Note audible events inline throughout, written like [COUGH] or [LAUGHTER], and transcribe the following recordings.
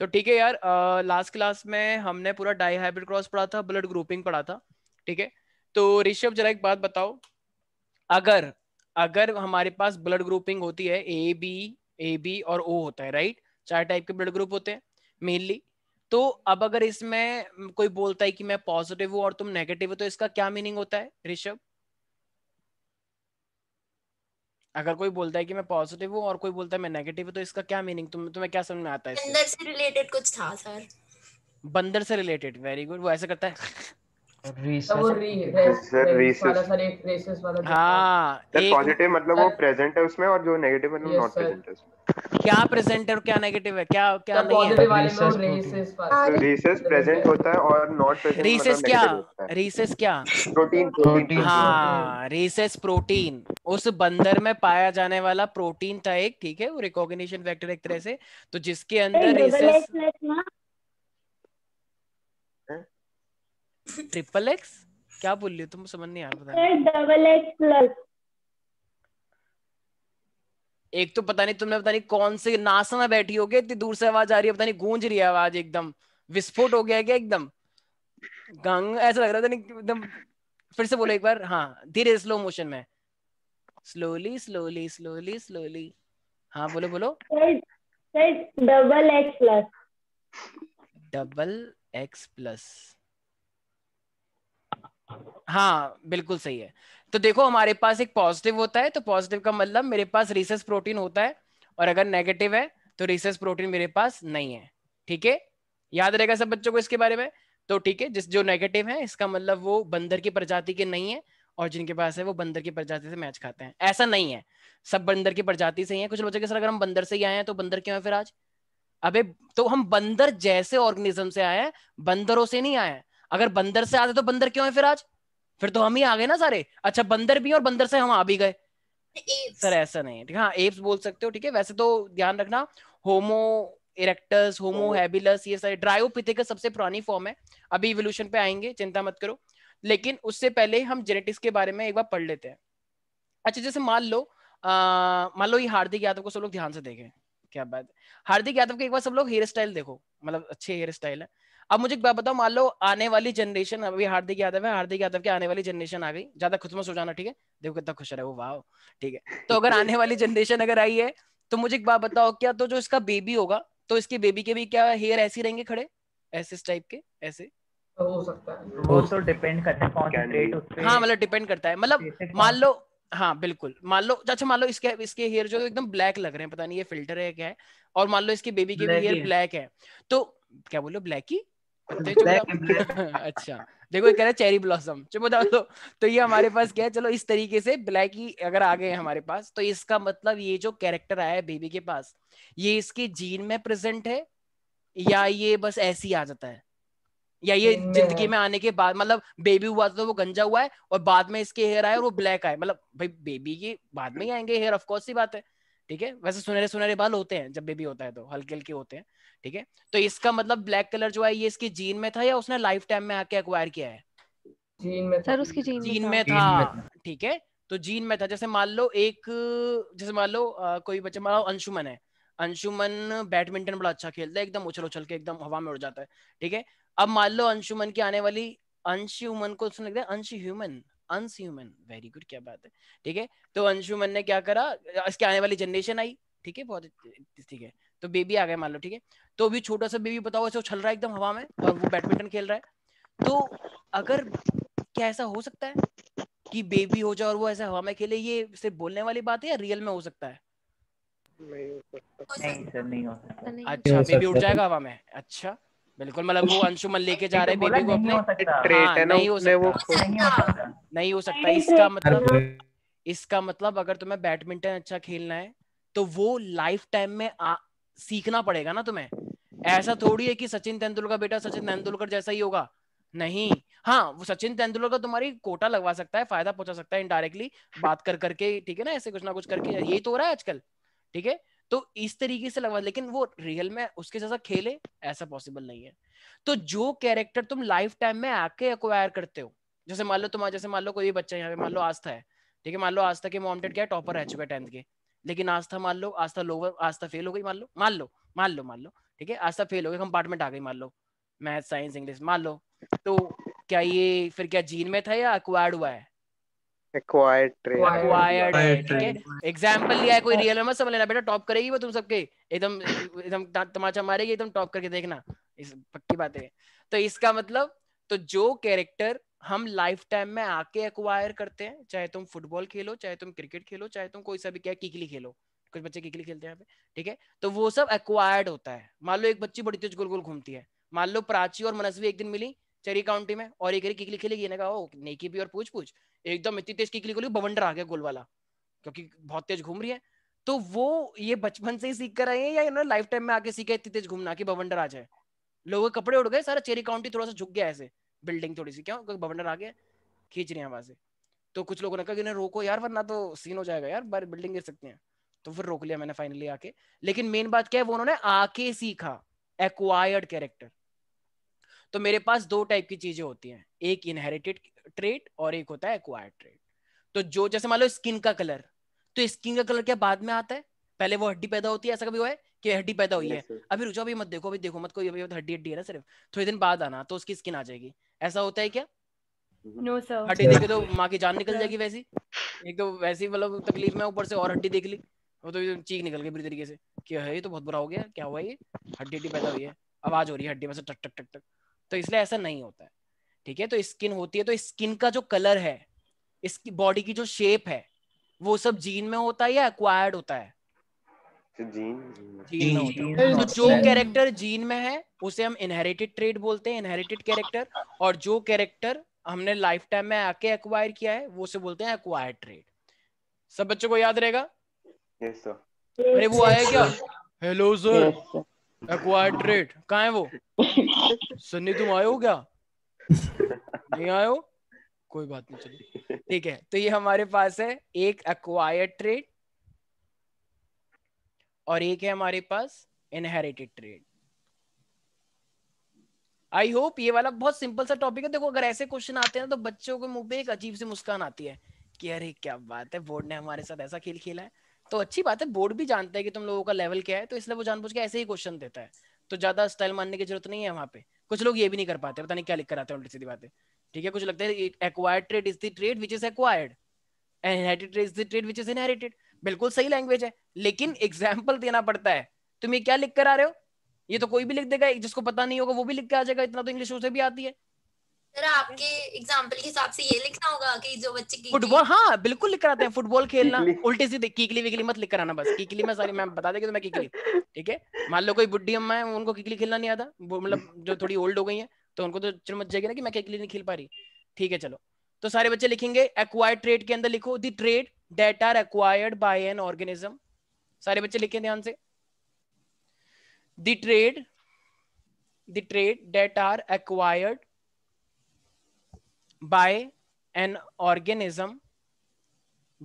तो ठीक है यार लास्ट क्लास में हमने पूरा डाई हाइब्रिड क्रॉस पढ़ा था ब्लड ग्रुपिंग पढ़ा था ठीक है तो ऋषभ जरा एक बात बताओ अगर अगर हमारे पास ब्लड ग्रुपिंग होती है ए बी ए बी और ओ होता है राइट चार टाइप के ब्लड ग्रुप होते हैं मेनली तो अब अगर इसमें कोई बोलता है कि मैं पॉजिटिव हूँ और तुम नेगेटिव हो तो इसका क्या मीनिंग होता है ऋषभ अगर कोई बोलता है कि मैं पॉजिटिव हूँ और कोई बोलता है मैं नेगेटिव हूँ तो इसका क्या मीनिंग तुम तुम्हें क्या समझ में आता है बंदर से रिलेटेड कुछ था सर बंदर से रिलेटेड वेरी गुड वो ऐसे करता है हाँ पॉजिटिव मतलब वो प्रेजेंट है उसमें और जो नेगेटिव मतलब नॉट प्रेजेंट है उसमें क्या प्रेजेंट है और क्या नेगेटिव है क्या क्या नहीं है रिसेस प्रेजेंट होता है और नॉट प्रेजेंट रीसेस क्या रिसेस क्या प्रोटीन प्रोटीन हाँ रिसेस प्रोटीन उस बंदर में पाया जाने वाला प्रोटीन था एक ठीक है वो रिकॉग्निशन फैक्टर एक तरह से तो जिसके अंदर रिसेस ट्रिपल एक्स क्या बोल रही हो तुम समझ नहीं आ रहा डबल एक्स प्लस एक तो पता नहीं तुमने पता नहीं कौन से नासा में बैठी होगी इतनी दूर से आवाज आ रही है पता नहीं गूंज रही है आवाज एकदम विस्फोट हो गया क्या एकदम गंग ऐसा लग रहा था एकदम फिर से बोलो एक बार हाँ धीरे स्लो मोशन में स्लोली स्लोली स्लोली स्लोली हाँ बोलो बोलो double X plus double X plus हाँ बिल्कुल सही है तो देखो हमारे पास एक पॉजिटिव होता है तो पॉजिटिव का मतलब मेरे पास रिसेस प्रोटीन होता है और अगर नेगेटिव है तो रिसेस प्रोटीन मेरे पास नहीं है ठीक है याद रहेगा सब बच्चों को इसके बारे में तो ठीक है जिस जो नेगेटिव है इसका मतलब वो बंदर की प्रजाति के नहीं है और जिनके पास है वो बंदर की प्रजाति से मैच खाते हैं ऐसा नहीं है सब बंदर की प्रजाति से ही है कुछ लोग सर अगर हम बंदर से ही आए हैं तो बंदर क्यों है फिर आज अबे तो हम बंदर जैसे ऑर्गेनिज्म से आए हैं बंदरों से नहीं आए हैं अगर बंदर से आते तो बंदर क्यों है फिर आज फिर तो हम ही आ गए ना सारे अच्छा बंदर भी और बंदर से हम आ भी गए सर ऐसा नहीं ठीक है हाँ एप्स बोल सकते हो ठीक है वैसे तो ध्यान रखना होमो इरेक्टस होमो हैबिलस ये सारे का सबसे पुरानी फॉर्म है अभी इवोल्यूशन पे आएंगे चिंता मत करो लेकिन उससे पहले हम जेनेटिक्स के बारे में एक बार पढ़ लेते हैं अच्छा जैसे मान लो मान लो ये हार्दिक यादव को सब लोग ध्यान से देखें क्या बात है हार्दिक यादव के एक बार सब लोग हेयर स्टाइल देखो मतलब अच्छे हेयर स्टाइल है अब मुझे एक बात बताओ मान लो आने वाली जनरेशन अभी हार्दिक यादव है हार्दिक यादव के आने वाली जनरेशन आ गई ज्यादा खुद में सो जाना ठीक है देखो कितना खुश रहे वो वाह ठीक है तो अगर आने वाली जनरेशन अगर आई है तो मुझे एक बात बताओ क्या तो जो इसका बेबी होगा तो इसके बेबी के भी क्या हेयर ऐसे रहेंगे खड़े ऐसे टाइप के ऐसे तो हो सकता है वो तो डिपेंड करता है हाँ मतलब डिपेंड करता है मतलब मान लो हाँ बिल्कुल मान लो अच्छा मान लो इसके इसके हेयर जो एकदम ब्लैक लग रहे हैं पता नहीं ये फिल्टर है क्या है और मान लो इसके बेबी के भी हेयर ब्लैक है तो क्या बोलो ब्लैक ही तो [LAUGHS] अच्छा देखो कह रहे चेरी ब्लॉसम चुप बता दो तो ये हमारे पास क्या है चलो इस तरीके से ब्लैक ही अगर आ गए हमारे पास तो इसका मतलब ये जो कैरेक्टर आया है बेबी के पास ये इसके जीन में प्रेजेंट है या ये बस ऐसे ही आ जाता है या ये जिंदगी में आने के बाद मतलब बेबी हुआ तो वो गंजा हुआ है और बाद में इसके हेयर आए और वो ब्लैक आए मतलब भाई बेबी के बाद में ही आएंगे हेयर ऑफ कोर्स ही बात है ठीक है वैसे सुनहरे सुनहरे बाल होते हैं जब बेबी होता है तो हल्के हल्के होते हैं ठीक है तो इसका मतलब ब्लैक कलर जो है ये इसके जीन में था या उसने लाइफ टाइम में आके एक्वायर किया है जीन में सर उसकी जीन, जीन में था ठीक है तो जीन में था जैसे मान लो एक जैसे मान लो कोई बच्चा मान लो अंशुमन है अंशुमन बैडमिंटन बड़ा अच्छा खेलता है एकदम उछल उछल के एकदम हवा में उड़ जाता है ठीक है अब मान लो अंशुमन की आने वाली अंशुमन को सुन लगता है अंश ह्यूमन अंशुमन वेरी गुड क्या बात है ठीक है तो अंशुमन ने क्या करा इसके आने वाली जनरेशन आई ठीक है बहुत ठीक है तो बेबी आ गए मान लो ठीक है तो अभी छोटा सा बेबी बताओ ऐसे छल रहा है एकदम हवा में और वो बैडमिंटन खेल रहा है तो अगर क्या ऐसा हो सकता है कि बेबी हो जाए और वो ऐसे हवा में खेले ये सिर्फ बोलने वाली बात है या रियल में हो सकता है नहीं सर नहीं हो सकता अच्छा बेबी उठ जाएगा हवा में अच्छा बिल्कुल मतलब वो अंशुमन लेके जा रहे तो बेबी को अपने हाँ, नहीं हो सकता नहीं हो सकता तो इसका मतलब इसका मतलब अगर तुम्हें बैडमिंटन अच्छा खेलना है तो वो लाइफ टाइम में आ, सीखना पड़ेगा ना तुम्हें ऐसा थोड़ी है कि सचिन तेंदुलकर बेटा सचिन तेंदुलकर जैसा ही होगा नहीं हाँ वो सचिन तेंदुलकर तो तुम्हारी कोटा लगवा सकता है फायदा पहुंचा सकता है इनडायरेक्टली बात कर करके ठीक है ना ऐसे कुछ ना कुछ करके ये तो हो रहा है आजकल ठीक है तो इस तरीके से लगवा लेकिन वो रियल में उसके जैसा खेले ऐसा पॉसिबल नहीं है तो जो कैरेक्टर तुम लाइफ टाइम में आके एक्वायर करते हो जैसे मान लो तुम्हारा जैसे मान लो कोई बच्चा यहाँ पे मान लो आस्था है ठीक है मान लो आस्था के मॉमटेड क्या टॉपर रह चुका है टेंथ के लेकिन आस्था मान लो आस्था लोअर आस्था फेल हो गई मान लो मान लो मान लो मान लो ठीक है आस्था फेल हो गई कंपार्टमेंट आ गई मान लो मैथ साइंस इंग्लिश मान लो तो क्या ये फिर क्या जीन में था या अक्वायर्ड हुआ है एग्जाम्पल लिया है कोई रियल मत समझ लेना बेटा टॉप करेगी वो तुम सबके एकदम एकदम तमाचा मारेगी एकदम टॉप करके देखना इस पक्की बात है तो इसका मतलब तो जो कैरेक्टर हम लाइफ टाइम में आके एक्वायर करते हैं चाहे तुम फुटबॉल खेलो चाहे तुम क्रिकेट खेलो चाहे तुम कोई सा भी क्या किकली खेलो कुछ बच्चे किकली खेलते हैं यहाँ पे ठीक है तो वो सब एक्वायर्ड होता है मान लो एक बच्ची बड़ी तेज गोल गोल घूमती है मान लो प्राची और मनस्वी एक दिन मिली चेरी काउंटी में और एक किकली खेलेगी ने कहा नेकी भी और पूछ पूछ एकदम इतनी तेज किकली को बवंडर आ गया गोल वाला क्योंकि बहुत तेज घूम रही है तो वो ये बचपन से ही सीख कर आए हैं या इन्होंने लाइफ टाइम में आके सीखा इतनी तेज घूमना कि बवंडर आ जाए लोगों के कपड़े उड़ गए सारा चेरी काउंटी थोड़ा सा झुक गया ऐसे बिल्डिंग थोड़ी सी क्यों क्योंकि बवंडर आ गया खींच रहे हैं वहां से तो कुछ लोगों ने कहा कि इन्हें रोको यार वरना तो सीन हो जाएगा यार बार बिल्डिंग गिर सकते हैं तो फिर रोक लिया मैंने फाइनली आके लेकिन मेन बात क्या है वो उन्होंने आके सीखा एक्वायर्ड कैरेक्टर तो मेरे पास दो टाइप की चीजें होती हैं एक इनहेरिटेड ट्रेट और एक होता है एक्वायर्ड ट्रेट तो जो जैसे मान लो स्किन का कलर तो स्किन का कलर क्या बाद में आता है पहले वो हड्डी पैदा होती है ऐसा कभी हुआ है कि हड्डी पैदा हुई है अभी रुको अभी मत देखो अभी देखो मत कोई अभी हड्डी हड्डी है ना सिर्फ थोड़े दिन बाद आना तो उसकी स्किन आ जाएगी ऐसा होता है क्या नो हम्म। सर हड्डी देखे तो माँ की जान निकल जाएगी वैसी एक तो वैसी मतलब तकलीफ में ऊपर से और हड्डी देख ली वो तो चीख निकल गई बुरी तरीके से क्या है ये तो बहुत बुरा हो गया क्या हुआ ये हड्डी हड्डी पैदा हुई है आवाज हो रही है हड्डी में से टक टक टक टक तो इसलिए ऐसा नहीं होता है ठीक है तो स्किन होती है तो स्किन का जो कलर है इसकी बॉडी की जो शेप है वो सब जीन में होता है या एक्वायर्ड होता है जीन अच्छा, जीन में तो जो कैरेक्टर जीन में है उसे हम इनहेरिटेड ट्रेड बोलते हैं इनहेरिटेड कैरेक्टर और जो कैरेक्टर हमने लाइफ टाइम में आके एक्वायर किया है वो उसे बोलते हैं एक्वायर्ड ट्रेड सब बच्चों को याद रहेगा यस सर अरे वो आया क्या हेलो सर ट्रेड है वो सन्नी तुम आयो क्या नहीं आयो कोई बात नहीं चलो ठीक है तो ये हमारे पास है एक अक्वायर्ड ट्रेड और एक है हमारे पास इनहेरिटेड ट्रेड आई होप ये वाला बहुत सिंपल सा टॉपिक है देखो अगर ऐसे क्वेश्चन आते हैं तो बच्चों के मुंह पे एक अजीब सी मुस्कान आती है कि अरे क्या बात है बोर्ड ने हमारे साथ ऐसा खेल खेला है तो अच्छी बात है बोर्ड भी जानता है कि तुम लोगों का लेवल क्या है तो इसलिए वो जानबूझ के ऐसे ही क्वेश्चन देता है तो ज्यादा स्टाइल मानने की जरूरत नहीं है वहाँ पे कुछ लोग ये भी नहीं कर पाते पता नहीं क्या लिख कर आते हैं उल्टी सीधी बातें ठीक है कुछ लगता है acquired trait is the trait which is acquired inherited is the trait which is inherited बिल्कुल सही लैंग्वेज है लेकिन एग्जाम्पल देना पड़ता है तुम ये क्या लिख कर आ रहे हो ये तो कोई भी लिख देगा जिसको पता नहीं होगा वो भी लिख के आ जाएगा इतना तो इंग्लिश उसे भी आती है आपके एग्जाम्पल के हिसाब से ये लिखना होगा कि जो बच्चे फुटबॉल हाँ बिल्कुल लिख कराते हैं फुटबॉल खेलना उल्टी सीधे कीकली विकली मत लिख कराना बस कीकली में बता देगी तो अम्मा उनको कीकली खेलना नहीं आता मतलब जो थोड़ी ओल्ड हो गई है तो उनको तो चिड़ मच जाएगी ना कि मैं कीकली नहीं खेल पा रही ठीक है चलो तो सारे बच्चे लिखेंगे ट्रेड के अंदर लिखो the trait that are acquired by an organism सारे बच्चे लिखे ध्यान से the trait the trait that are acquired by an organism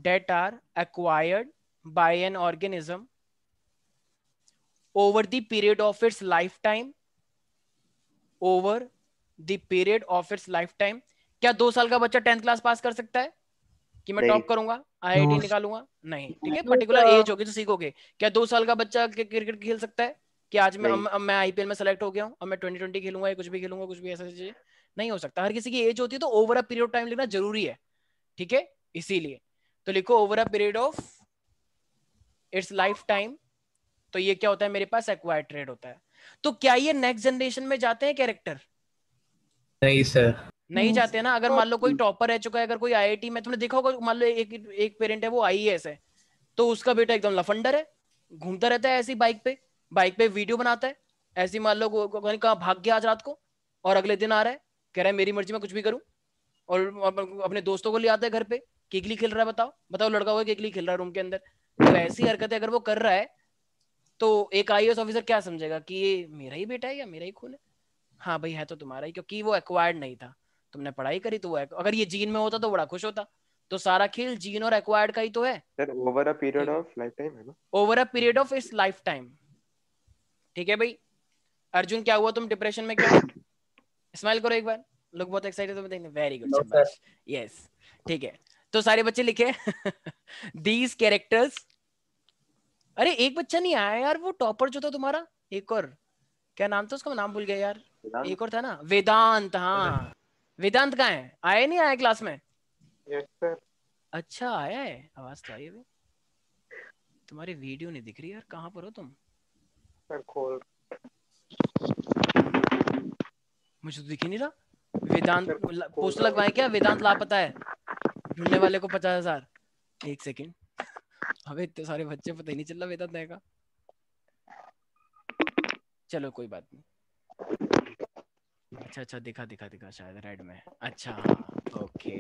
that are acquired by an organism over the period of its lifetime over the period of its lifetime क्या दो साल का बच्चा टेंथ क्लास पास कर सकता है कि मैं टॉप करूंगा आईआईटी निकालूंगा नहीं ठीक है पर्टिकुलर एज uh, होगी तो सीखोगे क्या दो साल का बच्चा क्रिकेट खेल सकता है कि आज मैं मैं आईपीएल में सेलेक्ट हो गया हूँ मैं ट्वेंटी ट्वेंटी खेलूंगा कुछ भी खेलूंगा कुछ भी ऐसा चीजें नहीं हो सकता हर किसी की एज होती है तो ओवर अ पीरियड टाइम लिखना जरूरी है ठीक है इसीलिए तो लिखो over a period of its life time तो ये क्या होता है मेरे पास एक्वायर ट्रेड होता है तो क्या ये नेक्स्ट जनरेशन में जाते हैं कैरेक्टर नहीं सर नहीं hmm. जाते ना अगर मान लो कोई टॉपर hmm. रह चुका है अगर कोई आईआईटी में तुमने देखा होगा मान लो एक एक पेरेंट है वो आईएएस e है तो उसका बेटा एकदम लफंडर है घूमता रहता है ऐसी बाइक पे बाइक पे वीडियो बनाता है ऐसी मान लो कहीं कहा भाग गया आज रात को और अगले दिन आ रहा है कह रहा है मेरी मर्जी में कुछ भी करूं और अपने दोस्तों को ले आता है घर पे केकली खेल रहा है बताओ बताओ लड़का हुआ केकली खेल रहा है रूम के अंदर तो ऐसी हरकतें अगर वो कर रहा है तो एक आई ऑफिसर क्या समझेगा कि ये मेरा ही बेटा है या मेरा ही खून है हाँ भाई है तो तुम्हारा ही क्योंकि वो एक्वायर्ड नहीं था तुमने पढ़ाई करी तो वो अगर ये जीन में होता तो बड़ा खुश होता तो सारा खेल जीन और एक्वायर्ड का ही तो है sir over a period of life time है ना over a period of its life time ठीक है भाई अर्जुन क्या हुआ तुम डिप्रेशन में क्या स्माइल करो एक बार लोग बहुत एक्साइटेड हो देंगे वेरी गुड यस ठीक है तो सारे बच्चे लिखे दीज [LAUGHS] कैरेक्टर्स अरे एक बच्चा नहीं आया यार वो टॉपर जो था तुम्हारा एक और क्या नाम था उसका नाम भूल गया यार एक और था ना वेदांत हाँ वेदांत कहाँ है आए नहीं आया क्लास में अच्छा आया है आवाज तो आई है तुम्हारी वीडियो नहीं दिख रही यार कहाँ पर हो तुम सर खोल मुझे तो दिखी नहीं रहा वेदांत पोस्ट लगवाए क्या वेदांत लापता है ढूंढने वाले को पचास हजार एक सेकेंड अबे इतने सारे बच्चे पता ही नहीं चल रहा वेदांत है का चलो कोई बात नहीं अच्छा अच्छा दिखा दिखा दिखा शायद रेड में अच्छा ओके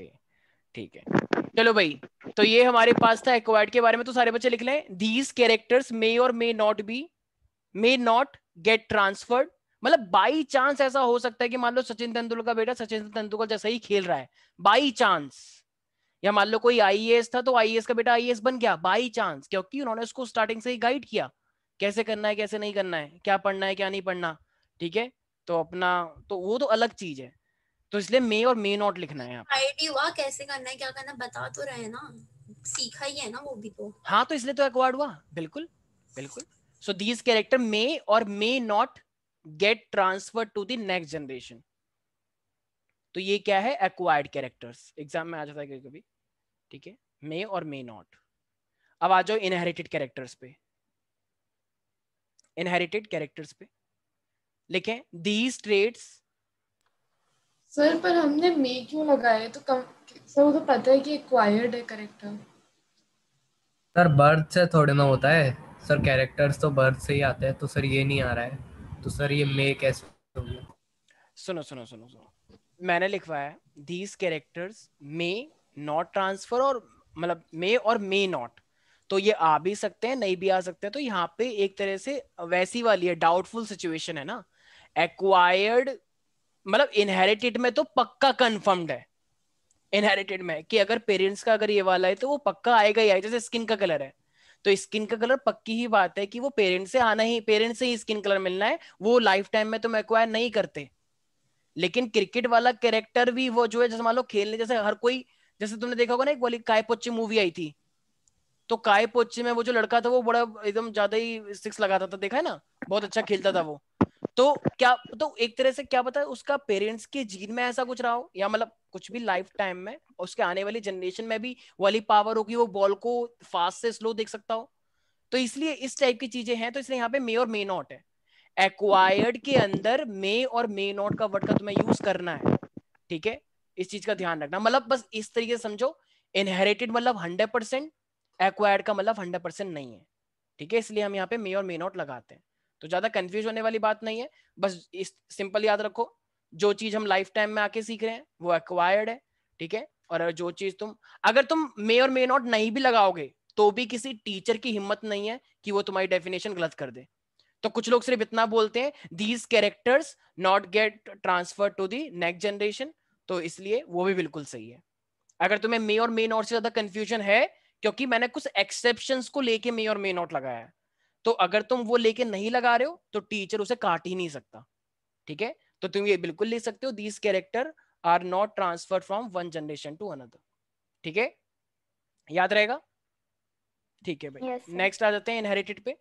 ठीक है चलो भाई तो ये हमारे पास था एक्वायर्ड के बारे में तो सारे बच्चे लिख लें दीज कैरेक्टर्स मे और may not be may not get transferred मतलब बाई चांस ऐसा हो सकता है कि मान लो सचिन तेंदुलकर का बेटा सचिन तेंदुलकर जैसा ही खेल रहा है बाई चांस या मान लो कोई आईएएस था तो आईएएस का बेटा आईएएस बन गया बाई चांस क्योंकि उन्होंने उसको स्टार्टिंग से ही गाइड किया कैसे करना है कैसे नहीं करना है क्या पढ़ना है क्या नहीं पढ़ना ठीक है तो अपना तो वो तो अलग चीज है तो इसलिए मे और मे नॉट लिखना है आईडी हुआ कैसे करना है क्या करना बता तो रहे ना सीखा ही है ना वो भी तो हाँ तो इसलिए तो एक्वाड हुआ बिल्कुल बिल्कुल सो दीज कैरेक्टर मे और may not get transfer to the next generation तो ये क्या है एक्वायर्ड कैरेक्टर्स एग्जाम में आ जाता है कभी कभी ठीक है मे और मे नॉट अब आ जाओ इनहेरिटेड कैरेक्टर्स पे इनहेरिटेड कैरेक्टर्स पे लिखे दीज ट्रेड्स सर पर हमने मे क्यों लगाया तो कम सर तो पता है कि एक्वायर्ड है कैरेक्टर सर बर्थ से थोड़े ना होता है सर कैरेक्टर्स तो बर्थ से ही आते हैं तो सर ये नहीं आ रहा है तो सर ये मे कैसे हो गया सुनो सुनो सुनो सुनो मैंने लिखवाया these characters may not transfer और मतलब मे और मे नॉट तो ये आ भी सकते हैं नहीं भी आ सकते हैं तो यहाँ पे एक तरह से वैसी वाली है डाउटफुल सिचुएशन है ना एक्वायर्ड मतलब इनहेरिटेड में तो पक्का कंफर्म्ड है इनहेरिटेड में कि अगर पेरेंट्स का अगर ये वाला है तो वो पक्का आएगा ही आएगा जैसे स्किन का कलर है तो स्किन का कलर पक्की ही बात है कि वो पेरेंट्स से आना ही पेरेंट्स से ही स्किन कलर मिलना है वो लाइफ टाइम में तुम तो एक्वायर नहीं करते लेकिन क्रिकेट वाला कैरेक्टर भी वो जो है जैसे मान लो खेलने जैसे हर कोई जैसे तुमने देखा होगा ना एक वाली पोची मूवी आई थी तो काय पोची में वो जो लड़का था वो बड़ा एकदम ज्यादा ही सिक्स लगाता था देखा है ना बहुत अच्छा खेलता था वो तो क्या तो एक तरह से क्या पता है उसका पेरेंट्स के जीन में ऐसा कुछ रहा हो या मतलब कुछ भी लाइफ टाइम में उसके आने वाली जनरेशन में भी वाली पावर होगी वो बॉल को फास्ट से स्लो देख सकता हो तो इसलिए इस टाइप की चीजें हैं तो इसलिए यहाँ पे मे और मे नॉट है एक्वायर्ड के अंदर मे और मे नॉट का वर्ड का तुम्हें यूज करना है ठीक है इस चीज का ध्यान रखना मतलब बस इस तरीके से समझो इनहेरिटेड मतलब हंड्रेड परसेंट एक्वायर्ड का मतलब हंड्रेड परसेंट नहीं है ठीक है इसलिए हम यहाँ पे मे और मे नॉट लगाते हैं तो ज्यादा कंफ्यूज होने वाली बात नहीं है बस इस सिंपल याद रखो जो चीज हम लाइफ टाइम में आके सीख रहे हैं वो एक्वायर्ड है ठीक है और जो चीज तुम अगर तुम मे और मे नॉट नहीं भी लगाओगे तो भी किसी टीचर की हिम्मत नहीं है कि वो तुम्हारी डेफिनेशन गलत कर दे तो कुछ लोग सिर्फ इतना बोलते हैं these characters not get transfer to the next generation तो इसलिए वो भी बिल्कुल सही है अगर तुम्हें मे और मे नॉट से ज्यादा कंफ्यूजन है क्योंकि मैंने कुछ एक्सेप्शन को लेके मे और मे नॉट लगाया है तो अगर तुम वो लेके नहीं लगा रहे हो तो टीचर उसे काट ही नहीं सकता ठीक है तो तुम ये बिल्कुल ले सकते हो these character are not transfer from one generation to another ठीक है याद रहेगा ठीक है भाई नेक्स्ट yes, आ जाते हैं इनहेरिटेड पे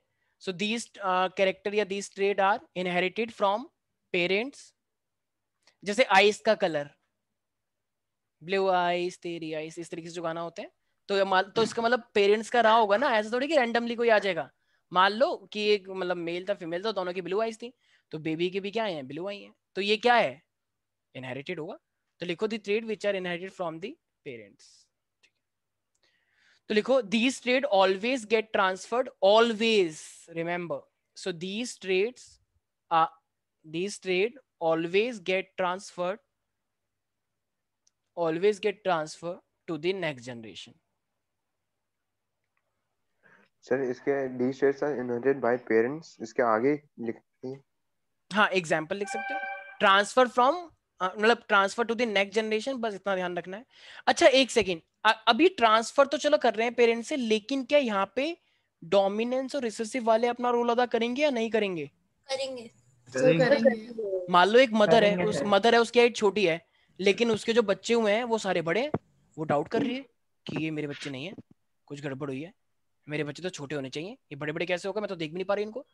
सो दीज कैरेक्टर या these trait are inherited from parents जैसे आइस का कलर ब्लू आइस तेरी आइस इस तरीके से जो गाना होते हैं तो तो इसका मतलब पेरेंट्स का रहा होगा ना ऐसा थोड़ी कि रैंडमली कोई आ जाएगा मान लो कि एक मतलब मेल था फीमेल था दोनों की ब्लू आईज थी तो बेबी के भी क्या है ब्लू आई है तो ये क्या है इनहेरिटेड होगा तो लिखो the trait which are inherited from the parents तो लिखो these trait always get transferred always remember so these traits these trait always get transferred always get transfer to the next generation sir इसके डी शेयर्स are inherited by parents इसके आगे लिख हाँ example लिख सकते हो ट्रांसफर फ्रॉम uh, मतलब transfer to the next generation बस इतना ध्यान रखना है अच्छा एक सेकेंड अभी ट्रांसफर तो चलो कर रहे हैं पेरेंट्स से लेकिन क्या यहाँ पे डोमिनेंस और रिसेसिव वाले अपना रोल अदा करेंगे या नहीं करेंगे, करेंगे। तो मान लो एक मदर है उस मदर है उसकी हाइट छोटी है लेकिन उसके जो बच्चे हुए हैं वो सारे बड़े वो डाउट कर रही है कि ये मेरे बच्चे नहीं है कुछ गड़बड़ हुई है मेरे बच्चे तो छोटे होने चाहिए ये बड़े बड़े कैसे होगा मैं तो देख भी नहीं पा रही इनको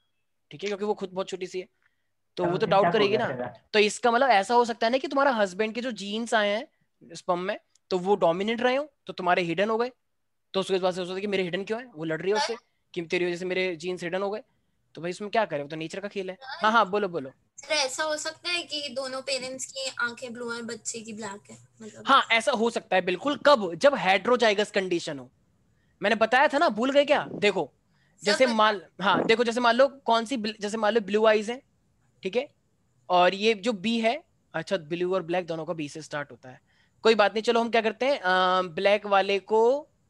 ठीक है क्योंकि वो खुद बहुत छोटी सी है तो वो हाँ, तो डाउट करेगी ना तो इसका मतलब ऐसा हो सकता है ना कि तुम्हारा हस्बैंड के जो जीन्स आए हैं स्पम में तो वो डोमिनेट रहे हो तो तुम्हारे हिडन हो गए तो उसके बाद से सोचते कि मेरे हिडन क्यों है वो लड़ रही है उससे कि तेरी वजह से मेरे जीन्स हिडन हो गए तो भाई इसमें क्या करें तो नेचर का खेल है हाँ हाँ, हाँ बोलो बोलो ऐसा हो सकता है कि दोनों पेरेंट्स की आंखें ब्लू हैं बच्चे की ब्लैक है मतलब हाँ ऐसा हो सकता है बिल्कुल कब जब हेड्रोजाइगस कंडीशन हो मैंने बताया था ना भूल गए क्या देखो जैसे मान हाँ देखो जैसे मान लो कौन सी जैसे मान लो ब्लू आईज है ठीक है और ये जो बी है अच्छा ब्लू और ब्लैक दोनों का बी से स्टार्ट होता है कोई बात नहीं चलो हम क्या करते हैं ब्लैक वाले को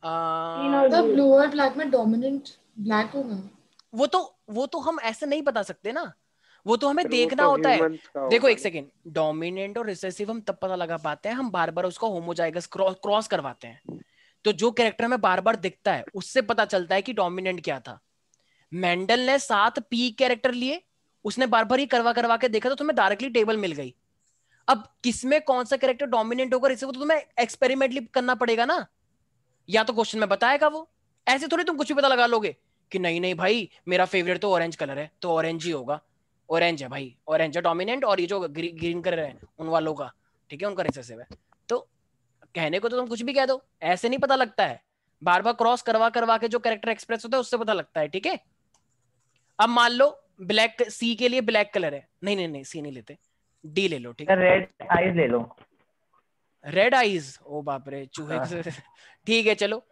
ब्लू और ब्लैक तो में डोमिनेंट ब्लैक होगा वो तो वो तो हम ऐसे नहीं बता सकते ना वो तो हमें तो देखना तो होता है देखो एक सेकेंड डोमिनेंट और रिसेसिव हम तब पता लगा पाते हैं हम बार बार उसका होमोजाइगस क्रॉस करवाते हैं तो जो कैरेक्टर में बार बार दिखता है उससे पता चलता है कि डोमिनेंट क्या था मेंडल ने सात पी कैरेक्टर लिए उसने बार बार ये करवा करवा के देखा तो तुम्हें डायरेक्टली टेबल मिल गई अब किसमें कौन सा कैरेक्टर डोमिनेंट होगा इसे तो तुम्हें एक्सपेरिमेंटली करना पड़ेगा ना या तो क्वेश्चन में बताएगा वो ऐसे थोड़ी तुम कुछ भी पता लगा लोगे कि नहीं नहीं भाई मेरा फेवरेट तो ऑरेंज कलर है तो ऑरेंज ही होगा ऑरेंज है भाई ऑरेंज है डोमिनेंट और ये जो ग्री, ग्रीन कलर है उन वालों का ठीक है उनका रिसेसिव है तो कहने को तो तुम कुछ भी कह दो ऐसे नहीं पता लगता है बार बार क्रॉस करवा करवा के जो कैरेक्टर एक्सप्रेस होता है उससे पता लगता है ठीक है अब मान लो ब्लैक सी के लिए ब्लैक कलर है नहीं नहीं नहीं सी नहीं लेते डी ले लो ठीक है रेड आईज ले लो रेड आईज ओ बाप रे चूहे हाँ। तो- [LAUGHS] ठीक है चलो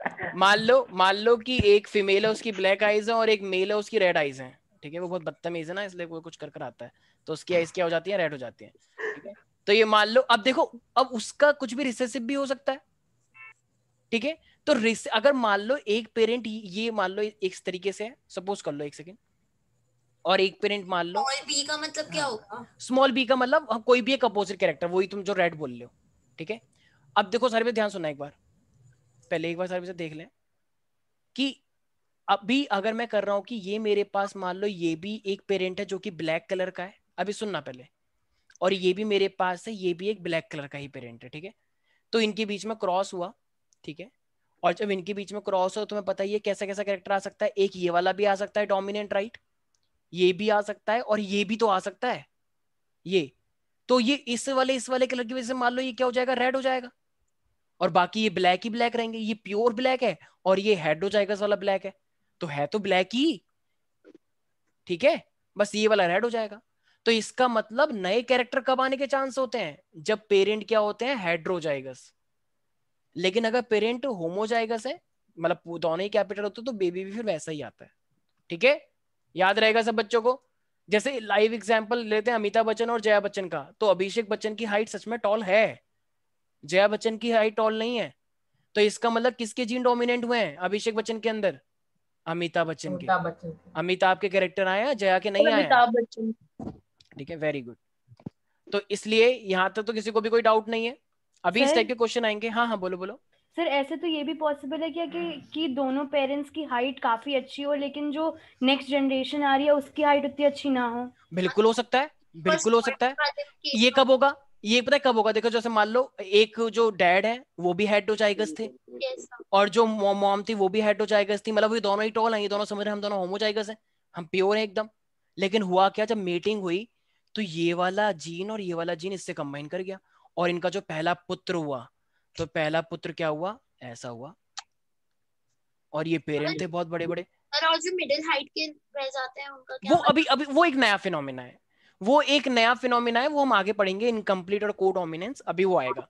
मान लो मान लो कि एक फीमेल है उसकी ब्लैक आईज है और एक मेल है उसकी रेड आईज है ठीक है वो बहुत बदतमीज है ना इसलिए वो कुछ कर कर आता है तो उसकी आईज हाँ। क्या हो जाती है रेड हो जाती है ठीक है तो ये मान लो अब देखो अब उसका कुछ भी रिसेसिव भी हो सकता है ठीक है तो अगर मान लो एक पेरेंट ये मान लो एक तरीके से है सपोज कर लो एक सेकेंड और एक पेरेंट मान लो स्मॉल बी का मतलब क्या हाँ। होगा स्मॉल बी का मतलब हाँ, कोई भी एक अपोजिट कैरेक्टर वही तुम जो रेड बोल रहे हो ठीक है अब देखो सारे पे ध्यान सुना एक बार पहले एक बार सारे से देख लें कि अभी अगर मैं कर रहा हूं कि ये मेरे पास मान लो ये भी एक पेरेंट है जो कि ब्लैक कलर का है अभी सुनना पहले और ये भी मेरे पास है ये भी एक ब्लैक कलर का ही पेरेंट है ठीक है तो इनके बीच में क्रॉस हुआ ठीक है और जब इनके बीच में क्रॉस हो मैं पता ही है कैसा कैसा कैरेक्टर आ सकता है एक ये वाला भी आ सकता है डोमिनेंट राइट ये भी आ सकता है और ये भी तो आ सकता है ये तो ये इस वाले इस वाले कलर की वजह से मान लो ये क्या हो जाएगा रेड हो जाएगा और बाकी ये ब्लैक ही ब्लैक रहेंगे ये प्योर ब्लैक है और ये हेड हो जाएगा वाला ब्लैक है तो है तो ब्लैक ही ठीक है बस ये वाला रेड हो जाएगा तो इसका मतलब नए कैरेक्टर कब आने के चांस होते हैं जब पेरेंट क्या होते हैं हेड्रोजाइगस लेकिन अगर पेरेंट होमोजाइगस है मतलब दोनों ही कैपिटल होते तो बेबी भी फिर वैसा ही आता है ठीक है याद रहेगा सब बच्चों को जैसे लाइव एग्जाम्पल लेते हैं अमिताभ बच्चन और जया बच्चन का तो अभिषेक बच्चन की हाइट सच में टॉल है जया बच्चन की हाइट टॉल नहीं है तो इसका मतलब किसके जीन डोमिनेंट हुए हैं अभिषेक बच्चन के अंदर अमिताभ बच्चन के अमिताभ के कैरेक्टर आए हैं जया के नहीं बच्चन ठीक है वेरी गुड तो इसलिए यहाँ तक तो किसी को भी कोई डाउट नहीं है अभी इस टाइप के क्वेश्चन आएंगे हाँ हाँ बोलो बोलो सर ऐसे तो ये भी पॉसिबल है क्या कि hmm. कि दोनों पेरेंट्स की हाइट काफी अच्छी हो लेकिन जो नेक्स्ट जनरेशन आ रही है उसकी हाइट उतनी अच्छी ना हो बिल्कुल हो सकता है बिल्कुल हो सकता है ये कब होगा ये पता है कब होगा देखो जैसे मान लो एक जो डैड है वो भी हेड टू जाइगस थे और जो मॉम थी वो भी हेड टू जाइगस थी मतलब ये दोनों ही टॉल हैं ये दोनों समझ रहे हम दोनों होमो जाइगस हम प्योर हैं एकदम लेकिन हुआ क्या जब मीटिंग हुई तो ये वाला जीन और ये वाला जीन इससे कंबाइन कर गया और इनका जो पहला पुत्र हुआ तो पहला पुत्र क्या हुआ ऐसा हुआ और ये पेरेंट थे बहुत बड़े बड़े और जो मिडिल हाइट के रह जाते हैं उनका क्या वो अभी अभी वो एक नया फिनोमिना है वो एक नया फिनोमिना है वो हम आगे पढ़ेंगे इनकम्प्लीट और को डोमिनेंस अभी वो आएगा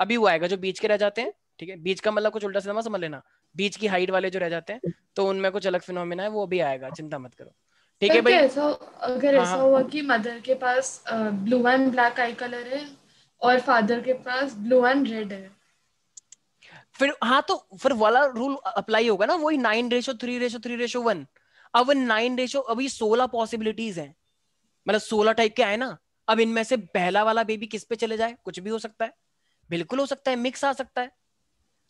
अभी वो आएगा जो बीच के रह जाते हैं ठीक है बीच का मतलब कुछ उल्टा सीधा समझ लेना बीच की हाइट वाले जो रह जाते हैं तो उनमें कुछ अलग फिनोमिना है वो अभी आएगा चिंता मत करो ठीक है भाई ऐसा अगर ऐसा हाँ। हुआ कि मदर के पास blue and black eye colour है और फादर के पास ब्लू एंड रेड है फिर हाँ तो फिर वाला रूल अप्लाई होगा ना वही nine ratio three ratio three ratio one अब नाइन रेशो अभी सोलह पॉसिबिलिटीज हैं मतलब सोलह टाइप के आए ना अब इनमें से पहला वाला बेबी किस पे चले जाए कुछ भी हो सकता है बिल्कुल हो सकता है मिक्स आ सकता है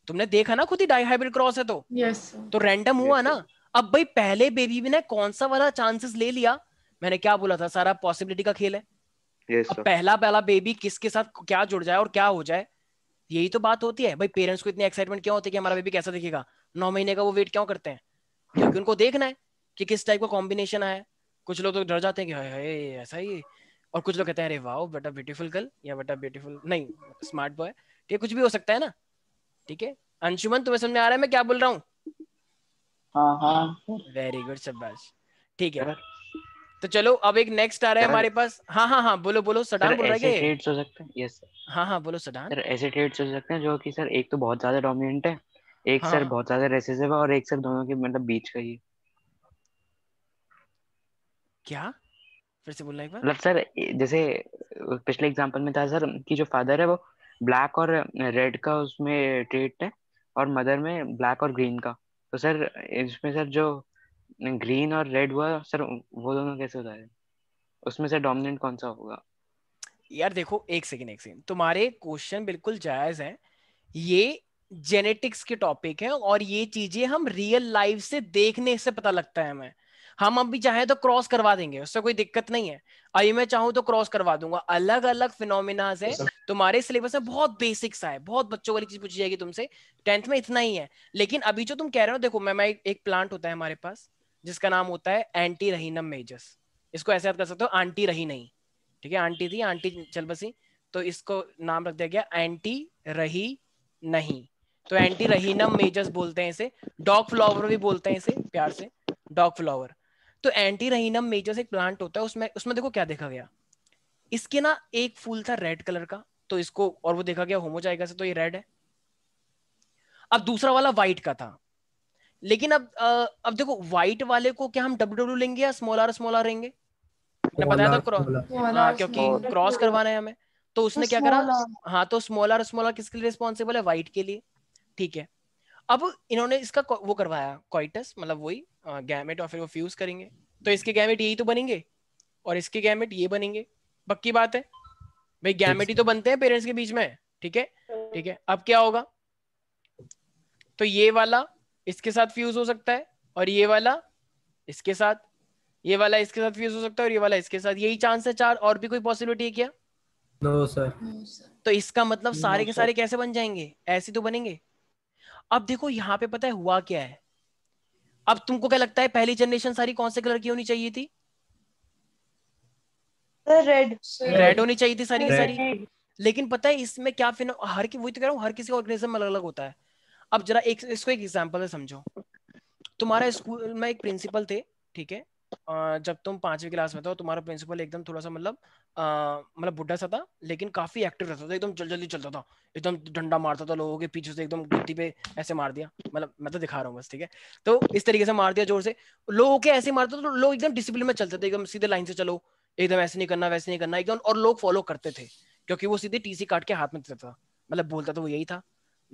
तुमने देखा ना खुद ही डाई हाइब्रिड क्रॉस है तो yes, तो रैंडम yes, हुआ ना अब भाई पहले बेबी ने कौन सा वाला चांसेस ले लिया मैंने क्या बोला था सारा पॉसिबिलिटी का खेल है yes, अब पहला पहला बेबी किसके साथ क्या जुड़ जाए और क्या हो जाए यही तो बात होती है भाई पेरेंट्स को इतनी एक्साइटमेंट क्यों होती है कि हमारा बेबी कैसा दिखेगा नौ महीने का वो वेट क्यों करते हैं क्योंकि उनको देखना है कि किस टाइप का कॉम्बिनेशन आया कुछ लोग तो डर जाते हैं कि हाय हाय ऐसा ही और कुछ लोग कहते हैं अरे वाह बेटा ब्यूटीफुल गर्ल या बेटा ब्यूटीफुल नहीं स्मार्ट बॉय ठीक है कुछ भी हो सकता है ना ठीक है अंशुमन तुम्हें समझ में आ रहा है मैं क्या बोल रहा हूँ वेरी गुड शाबाश ठीक है तो चलो अब एक नेक्स्ट आ रहा है हमारे पास हाँ हाँ हाँ बोलो बोलो सडान बोल रहे हैं ट्रेड्स हो सकते हैं यस हाँ हाँ बोलो सडान सर ऐसे ट्रेड्स हो सकते हैं जो कि सर एक तो बहुत ज्यादा डोमिनेंट है एक हाँ, सर बहुत ज्यादा रेसेसिव है और एक सर दोनों के मतलब बीच का ही क्या फिर से बोलना एक बार मतलब सर जैसे पिछले एग्जांपल में था सर कि जो फादर है वो ब्लैक और रेड का उसमें ट्रेड है और मदर में ब्लैक और ग्रीन का तो सर इसमें सर जो ग्रीन और रेड हुआ सर वो दोनों कैसे होता है उसमें से डोमिनेंट कौन सा होगा यार देखो एक सेकंड एक सेकंड तुम्हारे क्वेश्चन बिल्कुल जायज हैं ये जेनेटिक्स के टॉपिक है और ये चीजें हम रियल लाइफ से देखने से पता लगता है हमें हम अभी चाहे तो क्रॉस करवा देंगे उससे कोई दिक्कत नहीं है अभी मैं चाहूँ तो क्रॉस करवा दूंगा अलग अलग फिनोमिनाज है तुम्हारे सिलेबस में बहुत बेसिक्स है बहुत बच्चों वाली चीज पूछी जाएगी तुमसे टेंथ में इतना ही है लेकिन अभी जो तुम कह रहे हो देखो मैम एक प्लांट होता है हमारे पास जिसका नाम होता है एंटी रहीनम मेजस इसको ऐसे याद कर सकते हो आंटी रही नहीं ठीक है आंटी थी आंटी चल बसी तो इसको नाम रख दिया गया एंटी रही नहीं तो एंटी रहीनम मेजस बोलते हैं इसे डॉग फ्लावर भी बोलते हैं इसे प्यार से डॉग फ्लावर तो एंटी रहीनम मेजर्स एक प्लांट होता है उसमें उसमें देखो क्या देखा गया इसके ना एक फूल था रेड कलर का तो इसको और वो देखा गया होमोजाइगा से तो ये रेड है अब दूसरा वाला व्हाइट का था लेकिन अब अब देखो व्हाइट वाले को क्या हम डब्ल्यू डब्ल्यू लेंगे या स्मॉल आर स्मॉल आर लेंगे बताया था क्रॉस हाँ क्योंकि क्रॉस करवाना है हमें तो उसने तो क्या करा हाँ तो स्मॉल आर स्मॉल आर किसके लिए रिस्पॉन्सिबल है व्हाइट के लिए ठीक है अब इन्होंने इसका वो करवाया क्वाइटस मतलब वही गैमेट और फिर वो फ्यूज करेंगे तो इसके गैमेट यही तो बनेंगे और इसके गैमेट ये बनेंगे पक्की बात है भाई गैमेट ही तो बनते हैं पेरेंट्स के बीच में ठीक है ठीक है अब क्या होगा तो ये वाला इसके साथ फ्यूज हो सकता है और ये वाला इसके साथ ये वाला इसके साथ फ्यूज हो सकता है और ये वाला इसके साथ यही चांस है चार और भी कोई पॉसिबिलिटी है क्या नो सर तो इसका मतलब सारे के सारे कैसे बन जाएंगे ऐसे तो बनेंगे अब देखो यहाँ पे पता है हुआ क्या है अब तुमको क्या लगता है पहली जनरेशन सारी कौन से कलर की होनी चाहिए थी रेड रेड होनी चाहिए थी सारी की सारी लेकिन पता है इसमें क्या फिन हर की वही तो कह रहा हूँ हर किसी का ऑर्गेनिज्म अलग अलग होता है अब जरा एक इसको एक एग्जाम्पल समझो तुम्हारा स्कूल में एक प्रिंसिपल थे ठीक है जब तुम पांचवी क्लास में था तो तुम्हारा प्रिंसिपल एकदम थोड़ा सा मतलब मतलब बुढ़ा सा था लेकिन काफी एक्टिव रहता था एकदम जल्दी जल्दी चलता था एकदम डंडा मारता था लोगों के पीछे से एकदम गुद्दी पे ऐसे मार दिया मतलब मैं तो दिखा रहा हूँ बस ठीक है तो इस तरीके से मार दिया जोर से लोगों के ऐसे मारते तो लोग एकदम डिसिप्लिन में चलते थे एकदम सीधे लाइन से चलो एकदम ऐसे नहीं करना वैसे नहीं करना एकदम और लोग फॉलो करते थे क्योंकि वो सीधे टीसी काट के हाथ में देता था मतलब बोलता तो वो यही था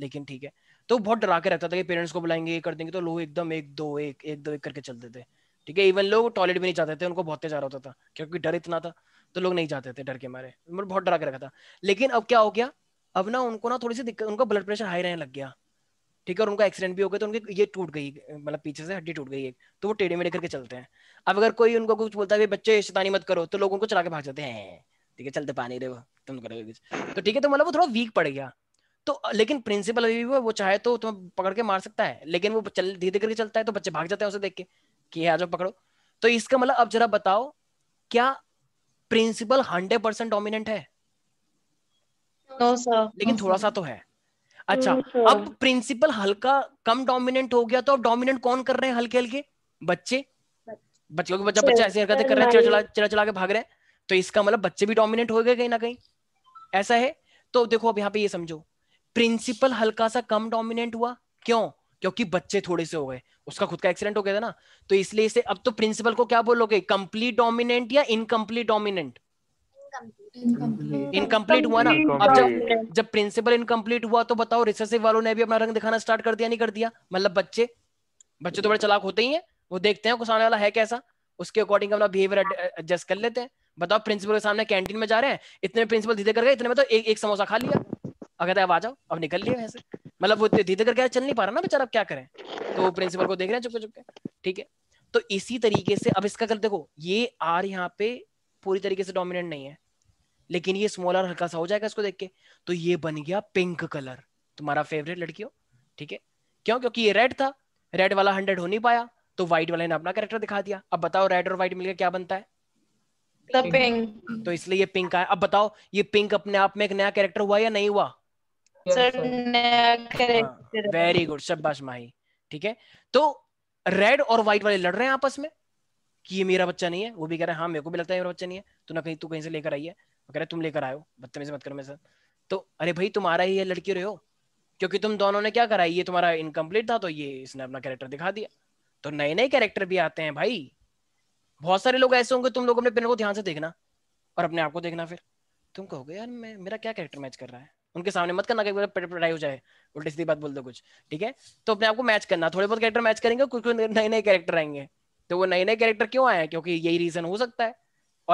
लेकिन ठीक है तो बहुत डरा के रहता था कि पेरेंट्स को बुलाएंगे ये कर देंगे तो लोग एकदम एक दो एक एक दो एक करके चलते थे ठीक है इवन लोग टॉयलेट भी नहीं जाते थे उनको बहुत तेज आ होता था क्योंकि डर इतना था तो लोग नहीं जाते थे डर के मारे मतलब बहुत डरा के रखा था लेकिन अब क्या हो गया अब ना उनको ना थोड़ी सी दिक्कत उनका ब्लड प्रेशर हाई रहने लग गया ठीक है और उनका एक्सीडेंट भी हो गया तो उनकी ये टूट गई मतलब पीछे से हड्डी टूट गई एक तो वो टेढ़े मेढ़े करके चलते हैं अब अगर कोई उनको कुछ बोलता है बच्चे शैतानी मत करो तो लोग उनको चला के भाग जाते हैं ठीक है चलते तो पानी रे तुम करोगे कुछ तो ठीक है तो मतलब वो थोड़ा वीक पड़ गया तो लेकिन प्रिंसिपल अभी भी वो चाहे तो तुम्हें तो पकड़ के मार सकता है लेकिन वो चल धीरे करके चलता है तो बच्चे भाग जाते हैं उसे देख के कि आ हाँ, जाओ पकड़ो तो इसका मतलब अब जरा बताओ क्या प्रिंसिपल हंड्रेड परसेंट डोमिनेंट है no, sir. लेकिन no, थोड़ा सा तो है अच्छा no, अब प्रिंसिपल हल्का कम डोमिनेंट हो गया तो अब डोमिनेंट कौन कर रहे हैं हल्के हल्के बच्चे बच्चों के बच्चा बच्चा ऐसी हरकतें कर रहे हैं चला चला चला के भाग रहे हैं तो इसका मतलब बच्चे भी डोमिनेट हो गए कहीं ना कहीं ऐसा है तो देखो अब यहाँ पे ये समझो प्रिंसिपल हल्का सा कम डोमिनेंट हुआ क्यों क्योंकि बच्चे थोड़े से हो गए उसका खुद का एक्सीडेंट हो गया था ना तो इसलिए इसे अब तो प्रिंसिपल को क्या बोलोगे कंप्लीट डोमिनेंट या इनकम्प्लीट डोमिनेंट इनकम्प्लीट हुआ ना अब जब जब प्रिंसिपल इनकम्प्लीट हुआ तो बताओ रिसेसिव वालों ने भी अपना रंग दिखाना स्टार्ट कर दिया नहीं कर दिया मतलब बच्चे बच्चे तो बड़े चलाक होते ही हैं वो देखते हैं सामने वाला है कैसा उसके अकॉर्डिंग अपना बिहेवियर एडजस्ट कर लेते हैं बताओ प्रिंसिपल के सामने कैंटीन में जा रहे हैं इतने प्रिंसिपल धीरे कर गए इतने में तो एक एक समोसा खा लिया अगर आप आ जाओ अब निकल लिया वैसे मतलब वो धीरे करके चल नहीं पा रहा ना बेचारा क्या करें तो प्रिंसिपल को देख रहे हैं चुपके चुपके ठीक है तो इसी तरीके से अब इसका कल देखो ये आर यहाँ पे पूरी तरीके से डोमिनेंट नहीं है लेकिन ये स्मॉल आर हल्का सा हो जाएगा इसको देख के तो ये बन गया पिंक कलर तुम्हारा फेवरेट लड़की हो ठीक है क्यों क्योंकि ये रेड था रेड वाला हंड्रेड हो नहीं पाया तो व्हाइट वाले ने अपना कैरेक्टर दिखा दिया अब बताओ रेड और व्हाइट मिलकर क्या बनता है पिंक तो इसलिए ये पिंक आया अब बताओ ये पिंक अपने आप में एक नया कैरेक्टर हुआ या नहीं हुआ वेरी गुड शब्बाश माही ठीक है तो रेड और व्हाइट वाले लड़ रहे हैं आपस में कि ये मेरा बच्चा नहीं है वो भी कह रहे हैं हाँ मेरे को भी लगता है मेरा बच्चा नहीं है तू ना कहीं तू कहीं से लेकर आई है वो कह रहे तुम लेकर आयो बदतमीजी मत करो मेरे साथ तो अरे भाई तुम्हारा ही ये लड़की रहे हो क्योंकि तुम दोनों ने क्या करा ये तुम्हारा इनकम्प्लीट था तो ये इसने अपना कैरेक्टर दिखा दिया तो नए नए कैरेक्टर भी आते हैं भाई बहुत सारे लोग ऐसे होंगे तुम लोग अपने पिन को ध्यान से देखना और अपने आप को देखना फिर तुम कहोगे यार मैं मेरा क्या कैरेक्टर मैच कर रहा है उनके सामने मत करना पढ़ाई हो जाए उल्टी सीधी बात बोल दो कुछ ठीक है तो अपने आपको मैच करना थोड़े बहुत कैरेक्टर मैच करेंगे कुछ कुछ नए नए कैरेक्टर आएंगे तो वो नए नए कैरेक्टर क्यों आए क्योंकि यही रीजन हो सकता है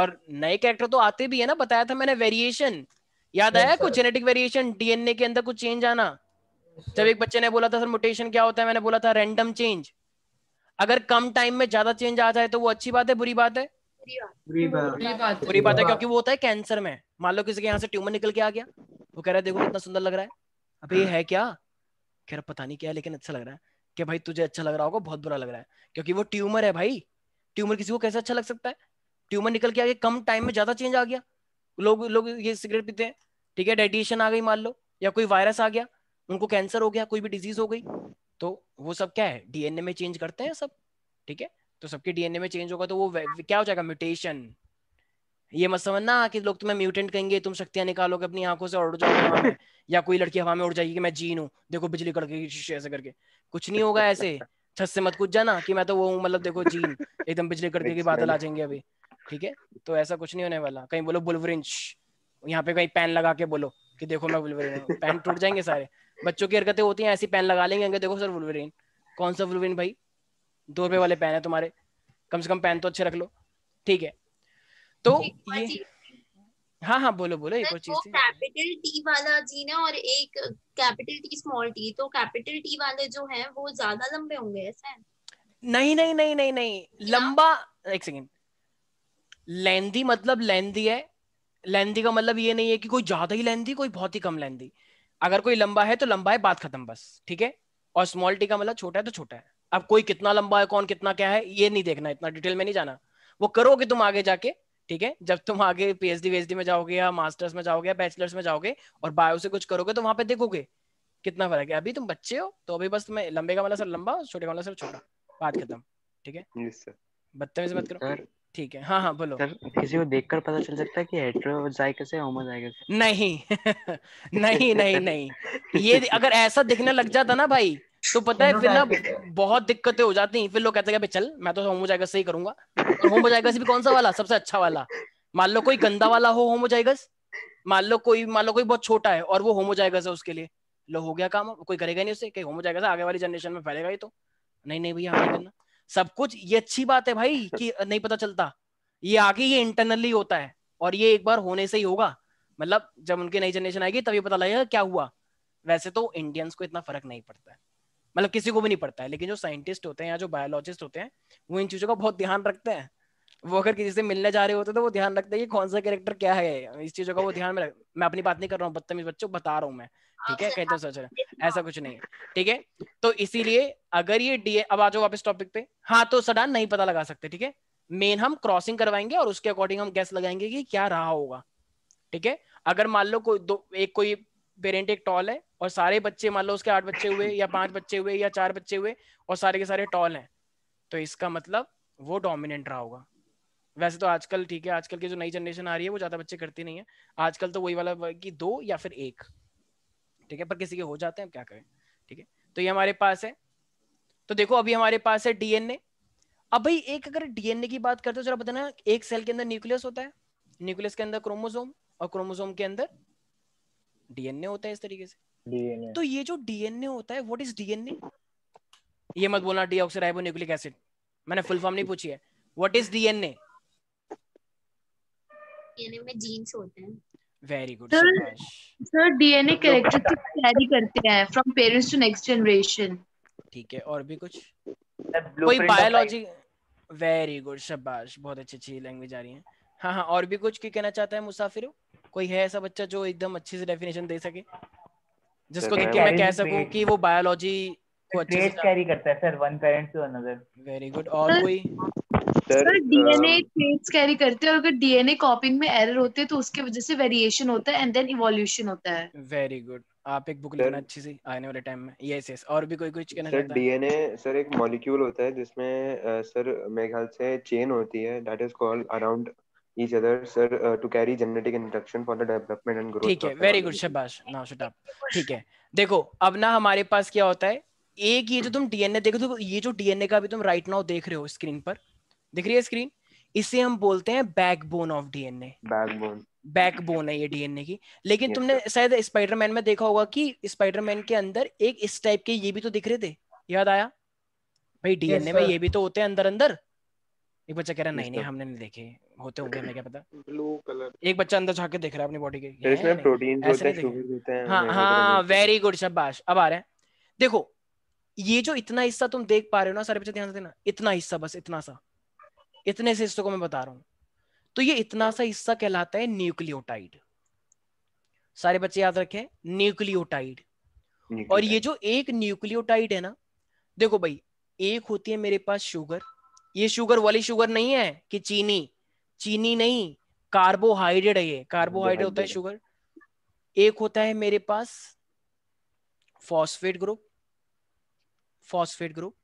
और नए कैरेक्टर तो आते भी है ना बताया था मैंने वेरिएशन याद आया कुछ जेनेटिक वेरिएशन डीएनए के अंदर कुछ चेंज आना जब एक बच्चे ने बोला था सर म्यूटेशन क्या होता है मैंने बोला था रैंडम चेंज अगर कम टाइम में ज्यादा चेंज आ जाए तो वो अच्छी बात है बुरी बात है बुरी बात है क्योंकि वो होता है कैंसर में मान लो किसी के यहाँ से ट्यूमर निकल के आ गया वो कह रहा है देखो कितना सुंदर लग रहा है अबे ये है क्या कह रहा पता नहीं क्या लेकिन अच्छा लग रहा है कि भाई तुझे अच्छा लग रहा होगा बहुत बुरा लग रहा है क्योंकि वो ट्यूमर है भाई ट्यूमर किसी को कैसे अच्छा लग सकता है ट्यूमर निकल के आगे कम टाइम में ज्यादा चेंज आ गया लोग लोग ये सिगरेट पीते हैं ठीक है डाइटिशन आ गई मान लो या कोई वायरस आ गया उनको कैंसर हो गया कोई भी डिजीज हो गई तो वो सब क्या है डीएनए में चेंज करते हैं सब ठीक है तो सबके डीएनए में चेंज होगा तो वो क्या हो जाएगा म्यूटेशन ये मत समझना कि लोग तुम्हें म्यूटेंट कहेंगे तुम शक्तियां निकालोगे अपनी आंखों से और उड़ जाओ या कोई लड़की हवा में उड़ जाएगी कि मैं जीन हूँ देखो बिजली कड़केगी ऐसे करके कुछ नहीं होगा ऐसे छत से मत कूद जाना कि मैं तो वो हूँ मतलब देखो जीन एकदम बिजली कड़के की बादल आ जाएंगे अभी ठीक है तो ऐसा कुछ नहीं होने वाला कहीं बोलो बुलवरिंच यहाँ पे कहीं पैन लगा के बोलो कि देखो मैं बुलवरिन पैन टूट जाएंगे सारे बच्चों की हरकतें होती हैं ऐसी पैन लगा लेंगे देखो सर बुलवरिन कौन सा बुलवरिन भाई दो रुपए वाले पैन है तुम्हारे कम से कम पैन तो अच्छे रख लो ठीक है तो ये हाँ हाँ बोलो बोलो एक और चीज तो कैपिटल टी वाला जी ना और एक कैपिटल टी स्मॉल टी तो कैपिटल टी वाले जो है वो ज्यादा लंबे होंगे ऐसा नहीं नहीं नहीं नहीं नहीं लंबा एक सेकेंड लेंदी मतलब लेंदी है लेंदी का मतलब ये नहीं है कि कोई ज्यादा ही लेंदी कोई बहुत ही कम लेंदी अगर कोई लंबा है तो लंबा है बात खत्म बस ठीक है और स्मॉल टी का मतलब छोटा है तो छोटा है अब कोई कितना लंबा है कौन कितना क्या है ये नहीं देखना इतना डिटेल में नहीं जाना वो करोगे तुम आगे जाके ठीक है जब तुम आगे पीएचडी वीएचडी में जाओगे या मास्टर्स में जाओगे या बैचलर्स में जाओगे और बायो से कुछ करोगे तो वहां पे देखोगे कितना फर्क है अभी तुम बच्चे हो तो अभी बस तुम्हें लंबे का वाला सर लंबा छोटे का वाला सर छोटा बात हम्म। खत्म ठीक है बदतमीज मत करो ठीक है हाँ हाँ बोलो सर किसी को देखकर पता चल सकता है कि हेटेरोजाइगस है होमोजाइगस नहीं [LAUGHS] नहीं नहीं नहीं ये [LAUGHS] अगर ऐसा दिखने लग जाता ना भाई तो पता है फिर ना बहुत दिक्कतें हो जाती हैं फिर लोग कहते हैं चल मैं तो होमो जाएगा सही करूंगा और से भी कौन सा वाला सबसे अच्छा वाला मान लो कोई गंदा वाला हो जाएगा मान लो कोई मान लो कोई बहुत छोटा है और वो जाएगा से उसके लिए लो हो गया काम कोई करेगा नहीं उसे जाएगा आगे वाली जनरेशन में फैलेगा ही तो नहीं नहीं भैया हमें करना सब कुछ ये अच्छी बात है भाई कि नहीं पता चलता ये आगे ये इंटरनली होता है और ये एक बार होने से ही होगा मतलब जब उनकी नई जनरेशन आएगी तब ये पता लगेगा क्या हुआ वैसे तो इंडियंस को इतना फर्क नहीं पड़ता है मतलब किसी को भी नहीं पड़ता है लेकिन जो साइंटिस्ट होते हैं या जो बायोलॉजिस्ट होते हैं वो इन चीज़ों का बहुत ध्यान रखते हैं वो अगर किसी से मिलने जा रहे होते तो वो ध्यान रखते हैं कि कौन सा कैरेक्टर क्या है इस चीज़ों का वो ध्यान में मैं अपनी बात नहीं कर रहा हूँ बदतमीज बच्चों बता रहा हूँ मैं ठीक है कहते सच रहे ऐसा कुछ नहीं ठीक है तो इसीलिए अगर ये डीए अब आ जाओ वापस टॉपिक पे हाँ तो सडान नहीं पता लगा सकते ठीक है मेन हम क्रॉसिंग करवाएंगे और उसके अकॉर्डिंग हम गैस लगाएंगे कि क्या रहा होगा ठीक है अगर मान लो कोई दो एक कोई पेरेंट एक टॉल है और सारे बच्चे मान लो उसके आठ बच्चे हुए या पांच बच्चे हुए या चार बच्चे हुए और सारे के सारे टॉल हैं तो इसका मतलब वो डोमिनेंट रहा होगा वैसे तो आजकल ठीक है आजकल की जो नई जनरेशन आ रही है वो ज्यादा बच्चे करती नहीं है आजकल तो वही वाला कि दो या फिर एक ठीक है पर किसी के हो जाते हैं क्या करें ठीक है तो ये हमारे पास है तो देखो अभी हमारे पास है डीएनए अब भाई एक अगर डीएनए की बात करते हो तो जरा बताना एक सेल के अंदर न्यूक्लियस होता है न्यूक्लियस के अंदर क्रोमोसोम और क्रोमोसोम के अंदर डीएनए होता है इस तरीके से डीएनए तो ये जो डीएनए होता है व्हाट इज डीएनए ये मत बोलना डीऑक्सीराइबोन्यूक्लिक एसिड मैंने फुल फॉर्म नहीं पूछी है व्हाट इज डीएनए डीएनए में जीन्स होते हैं very good sir sir DNA characteristic carry करते हैं from parents to next generation ठीक है और भी कुछ कोई बायोलॉजी वेरी गुड शाबाश बहुत अच्छी अच्छी लैंग्वेज आ रही है हाँ हाँ और भी कुछ की कहना चाहता है मुसाफिर कोई है ऐसा बच्चा जो एकदम अच्छे से डेफिनेशन दे सके जिसको देख के मैं कह सकूं कि वो बायोलॉजी को अच्छे से कैरी करता है sir one parent to another very good और कोई सर डीएनए ट्रेट्स कैरी करते हैं और अगर डीएनए कॉपिंग में एरर होते हैं तो उसके वजह से वेरिएशन होता है एंड देन इवोल्यूशन होता है वेरी गुड आप एक बुक लेना अच्छी सी आने वाले टाइम में यस यस और भी कोई कुछ कहना चाहता है डीएनए सर एक मॉलिक्यूल होता है जिसमें सर मेरे से चेन होती है that is called around each other, sir, uh, to carry genetic instruction for the development and growth. ठीक है, very good, शबाश Now shut up. ठीक है. देखो, अब ना हमारे पास क्या होता है? एक ये जो तुम डीएनए देखो तो ये जो डीएनए का भी तुम राइट नाउ देख रहे हो स्क्रीन पर दिख रही है स्क्रीन इसे हम बोलते हैं backbone of DNA backbone backbone है ये डीएनए की लेकिन yes, तुमने शायद स्पाइडरमैन में देखा होगा कि स्पाइडरमैन के अंदर एक इस टाइप के ये भी तो दिख रहे थे याद आया भाई डीएनए yes, में ये भी तो होते हैं अंदर अंदर एक बच्चा कह रहा नहीं नहीं हमने नहीं देखे होते होंगे हमें क्या पता ब्लू कलर एक बच्चा अंदर झाके देख रहा है अपनी बॉडी के इसमें प्रोटीन होते हैं शुगर होते हैं हाँ हाँ वेरी गुड शाबाश अब आ रहे हैं देखो ये जो इतना हिस्सा तुम देख पा रहे हो ना सारे बच्चे ध्यान देना इतना हिस्सा बस इतना सा इतने से हिस्सों को मैं बता रहा हूँ तो ये इतना सा हिस्सा कहलाता है न्यूक्लियोटाइड सारे बच्चे याद रखें न्यूक्लियोटाइड और ये जो एक न्यूक्लियोटाइड है ना देखो भाई एक होती है मेरे पास शुगर ये शुगर वाली शुगर नहीं है कि चीनी चीनी नहीं कार्बोहाइड्रेट है ये कार्बोहाइड्रेट होता है शुगर एक होता है मेरे पास फॉस्फेट ग्रुप फॉस्फेट ग्रुप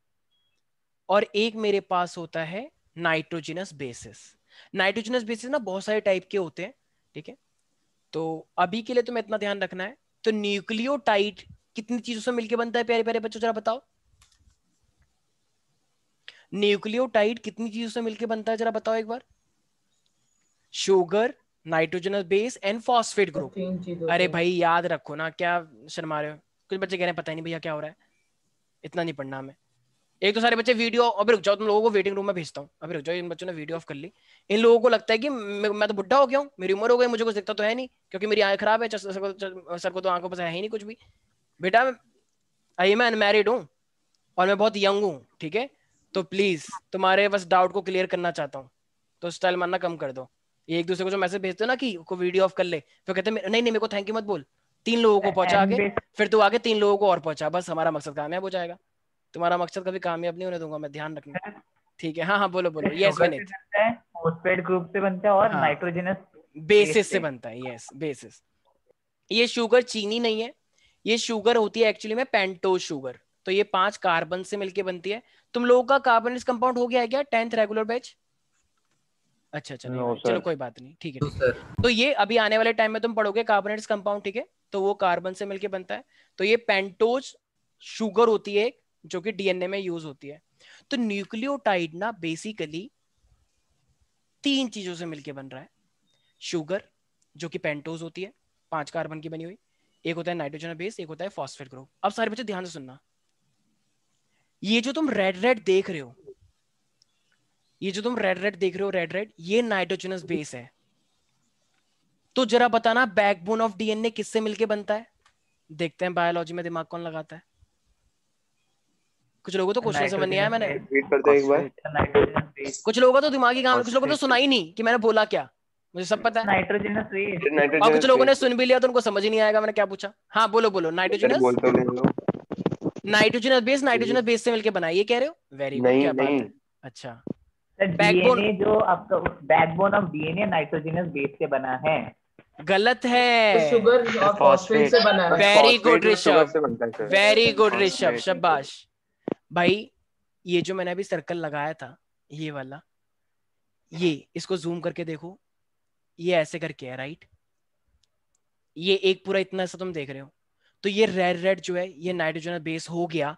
और एक मेरे पास होता है नाइट्रोजिनस बेसिस नाइट्रोजिनस बेसिस ना बहुत सारे टाइप के होते हैं ठीक है तो अभी के लिए तुम्हें तो इतना ध्यान रखना है तो न्यूक्लियोटाइड कितनी चीजों से मिलकर बनता है प्यारे प्यारे बच्चों जरा बताओ न्यूक्लियोटाइड कितनी चीजों से मिलकर बनता है जरा बताओ एक बार sugar nitrogenous base and phosphate group अरे भाई याद रखो ना क्या शर्मा रहे हो कुछ बच्चे कह रहे हैं पता ही नहीं भैया क्या हो रहा है इतना नहीं पढ़ना हमें एक तो सारे बच्चे वीडियो अभी रुक जाओ तुम लोगों को वेटिंग रूम में भेजता हूँ अभी रुक जाओ इन बच्चों ने वीडियो ऑफ कर ली इन लोगों को लगता है कि मैं तो बुढ़ा हो गया हूँ मेरी उम्र हो गई मुझे कुछ दिखता तो है नहीं क्योंकि मेरी आंख खराब है सर को तो आंखों पर है ही नहीं कुछ भी बेटा आई मैं अनमेरिड हूँ और मैं बहुत यंग हूँ ठीक है तो प्लीज तुम्हारे बस डाउट को क्लियर करना चाहता हूँ तो स्टाइल मानना कम कर दो ये एक दूसरे को जो मैसेज भेजते हो ना कि को वीडियो ऑफ कर ले फिर कहते नहीं नहीं मेरे को थैंक यू मत बोल तीन लोगों को पहुंचा आगे फिर तू आगे तीन लोगों को और पहुंचा बस हमारा मकसद कामयाब हो जाएगा तुम्हारा मकसद कभी कामयाब नहीं होने दूंगा मैं ध्यान रखना ठीक है हाँ हाँ बोलो बोलो यस विनीत पोस्टपेड ग्रुप से बनता है और नाइट्रोजनस हाँ। बेसिस से बनता है यस बेसिस ये शुगर चीनी नहीं है ये शुगर होती है एक्चुअली में पेंटोज शुगर तो ये पांच कार्बन से मिलके बनती है तुम लोगों का कार्बन इस कंपाउंड हो गया है क्या टेंथ रेगुलर बैच अच्छा अच्छा no, चलो कोई बात नहीं ठीक है no, तो ये अभी आने वाले टाइम में तुम पढ़ोगे कार्बोनेट्स कंपाउंड ठीक है तो वो कार्बन से मिलके बनता है तो ये पेंटोज शुगर होती है जो कि डीएनए में यूज होती है तो न्यूक्लियोटाइड ना बेसिकली तीन चीजों से मिलके बन रहा है शुगर जो कि पेंटोज होती है पांच कार्बन की बनी हुई एक होता है नाइट्रोजन बेस एक होता है फॉस्फेट ग्रुप अब सारे बच्चे ध्यान से सुनना ये जो तुम रेड रेड देख रहे हो ये जो तुम रेड रेड देख रहे हो रेड रेड ये नाइट्रोजनस बेस है तो जरा बताना बैकबोन ऑफ डीएनए किससे मिलके बनता है देखते हैं बायोलॉजी में दिमाग कौन लगाता है कुछ लोगों तो क्वेश्चन समझ नहीं आया मैंने कुछ लोगों का तो दिमागी काम कुछ लोगों ने तो सुना ही नहीं कि मैंने बोला क्या मुझे सब पता है नाइट्रोजनस और कुछ लोगों ने सुन भी लिया तो उनको समझ ही नहीं आएगा मैंने क्या पूछा हाँ बोलो बोलो nitrogenous nitrogen base nitrogen base से मिलके बनाई ये कह रहे हो वेरी गुड क्या बात है अच्छा बैकबोन जो आपका backbone of DNA nitrogenous base से बना है गलत है शुगर तो और फॉस्फेट से बना है very good Rishabh very good Rishabh शाबाश भाई ये जो मैंने अभी सर्कल लगाया था ये वाला ये इसको जूम करके देखो ये ऐसे करके है राइट ये एक पूरा इतना सा तुम देख रहे हो तो ये रेड रेड जो है ये नाइट्रोजनल बेस हो गया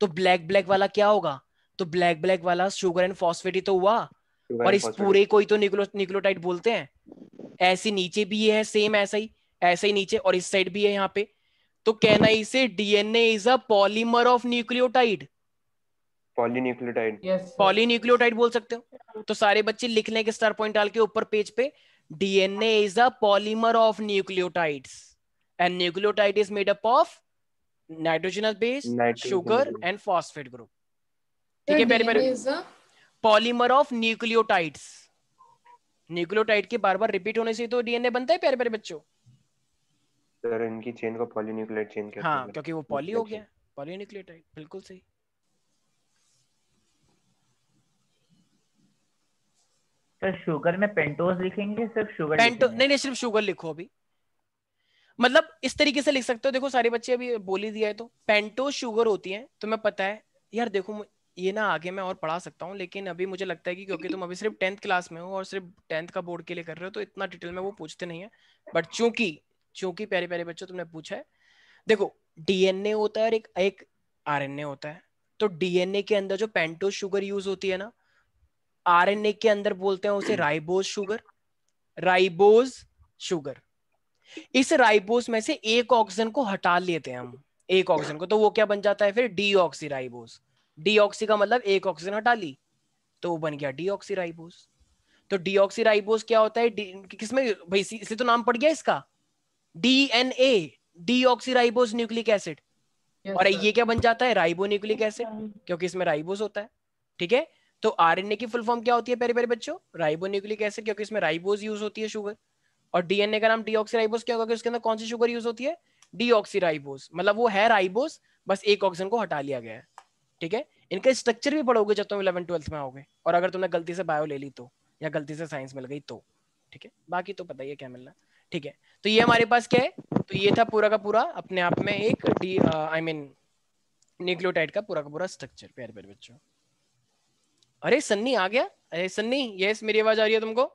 तो ब्लैक ब्लैक वाला क्या होगा तो ब्लैक ब्लैक वाला शुगर एंड फॉस्फेट ही तो हुआ और इस पूरे को ही तो न्यूक्लियोटाइड बोलते हैं ऐसे नीचे भी ये है सेम ऐसा ही ऐसे ही नीचे और इस साइड भी है यहाँ पे तो कहना इसे DNA is a polymer of nucleotide polynucleotide polynucleotide बोल सकते हो तो सारे बच्चे लिख लेंगे स्टार पॉइंट डाल के ऊपर पेज पे DNA is a polymer of nucleotides and nucleotide is made up of nitrogenous base nitrogenous sugar group. and phosphate group ठीक है पहले पहले पॉलीमर ऑफ न्यूक्लियोटाइड्स न्यूक्लियोटाइड के बार बार रिपीट होने से तो डीएनए बनता है प्यारे प्यारे बच्चों सर इनकी चेन को पॉलीन्यूक्लियोटाइड चेन कहते हाँ, हैं हां क्योंकि वो पॉली हो गया पॉलीन्यूक्लियोटाइड बिल्कुल सही सर शुगर में पेंटोज लिखेंगे सिर्फ शुगर पेंटो नहीं नहीं सिर्फ शुगर लिखो अभी मतलब इस तरीके से लिख सकते हो देखो सारे बच्चे अभी बोली दिया है तो पेंटो शुगर होती है तुम्हें पता है यार देखो ये ना आगे मैं और पढ़ा सकता हूँ लेकिन अभी मुझे लगता है कि क्योंकि तुम अभी सिर्फ टेंथ क्लास में हो और सिर्फ टेंथ का बोर्ड के लिए कर रहे हो तो इतना डिटेल में वो पूछते नहीं है बट चूंकि चूंकि प्यारे प्यारे बच्चों तुमने पूछा है देखो डीएनए होता है और एक एक आरएनए होता है तो डीएनए के अंदर जो पेंटो शुगर यूज होती है ना आरएनए के अंदर बोलते हैं उसे राइबोज शुगर राइबोज शुगर इस राइबोस में से एक ऑक्सीजन को हटा लेते हैं हम एक ऑक्सीजन को तो वो क्या बन जाता है फिर डीऑक्सी राइबोस डीऑक्सी का मतलब एक ऑक्सीजन हटा ली तो वो बन गया डीऑक्सी राइबोस तो डीऑक्सी राइबोस क्या होता है किसमें भाई इसे तो नाम पड़ गया इसका DNA deoxyribose nucleic acid और ये क्या बन जाता है राइबो न्यूक्लिक एसिड क्योंकि इसमें राइबोस होता है ठीक है तो आरएनए की फुल फॉर्म क्या होती है प्यारे प्यारे बच्चों राइबो न्यूक्लिक एसिड क्योंकि इसमें राइबोज यूज होती है शुगर और डीएनए का नाम डीऑक्सीराइबोस क्या होगा कि उसके अंदर कौन सी शुगर यूज होती है डीऑक्सीराइबोस मतलब वो है राइबोस बस एक ऑक्सीजन को हटा लिया गया है ठीक है इनका स्ट्रक्चर भी पढ़ोगे जब तुम इलेवन ट्वेल्थ में आओगे और अगर तुमने गलती से बायो ले ली तो या गलती से साइंस मिल गई तो ठीक है बाकी तो पता ही है क्या मिलना ठीक है तो ये हमारे पास क्या है तो ये था पूरा का पूरा अपने आप में एक डी आई मीन न्यूक्लियोटाइड का पूरा का पूरा स्ट्रक्चर प्यारे प्यारे बच्चों अरे सन्नी आ गया अरे सन्नी यस मेरी आवाज आ रही है तुमको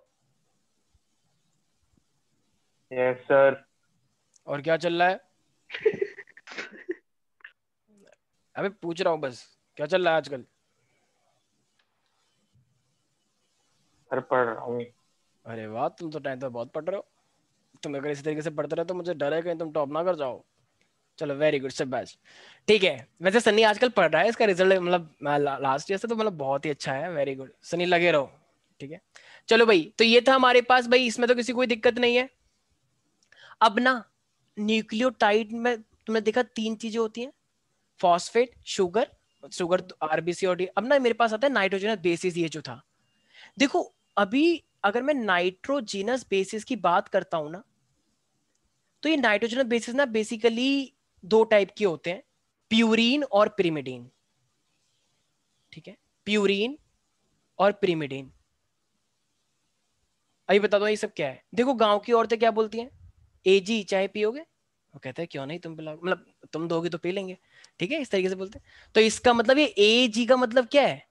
यस सर और क्या चल रहा है अबे पूछ रहा हूँ बस क्या चल रहा है आजकल सर पढ़ रहा हूँ अरे वाह तुम तो टाइम तो बहुत पढ़ रहे हो तुम अगर इसी तरीके से पढ़ते रहे तो मुझे डर है कहीं तुम टॉप ना कर जाओ चलो वेरी गुड सब बैच ठीक है वैसे सनी आजकल पढ़ रहा है इसका रिजल्ट मतलब लास्ट ईयर से तो मतलब बहुत ही अच्छा है वेरी गुड सनी लगे रहो ठीक है चलो भाई तो ये था हमारे पास भाई इसमें तो किसी कोई दिक्कत नहीं है अब ना न्यूक्लियोटाइड में तुमने देखा तीन चीजें होती हैं फॉस्फेट शुगर शुगर आरबीसी और डी अब ना मेरे पास आता है नाइट्रोजनस बेसिस ये जो था देखो अभी अगर मैं नाइट्रोजिनस बेसिस की बात करता हूं ना तो ये नाइट्रोजनस बेसिस ना बेसिकली दो टाइप के होते हैं प्यूरिन और प्रिमिडीन ठीक है प्यूरिन और प्रिमिडीन अभी बता दो ये सब क्या है देखो गांव की औरतें क्या बोलती हैं ए जी चाय पियोगे वो कहता है क्यों नहीं तुम पिलाओ मतलब तुम दोगे तो पी लेंगे ठीक है इस तरीके से बोलते हैं तो इसका मतलब ये ए जी का मतलब क्या है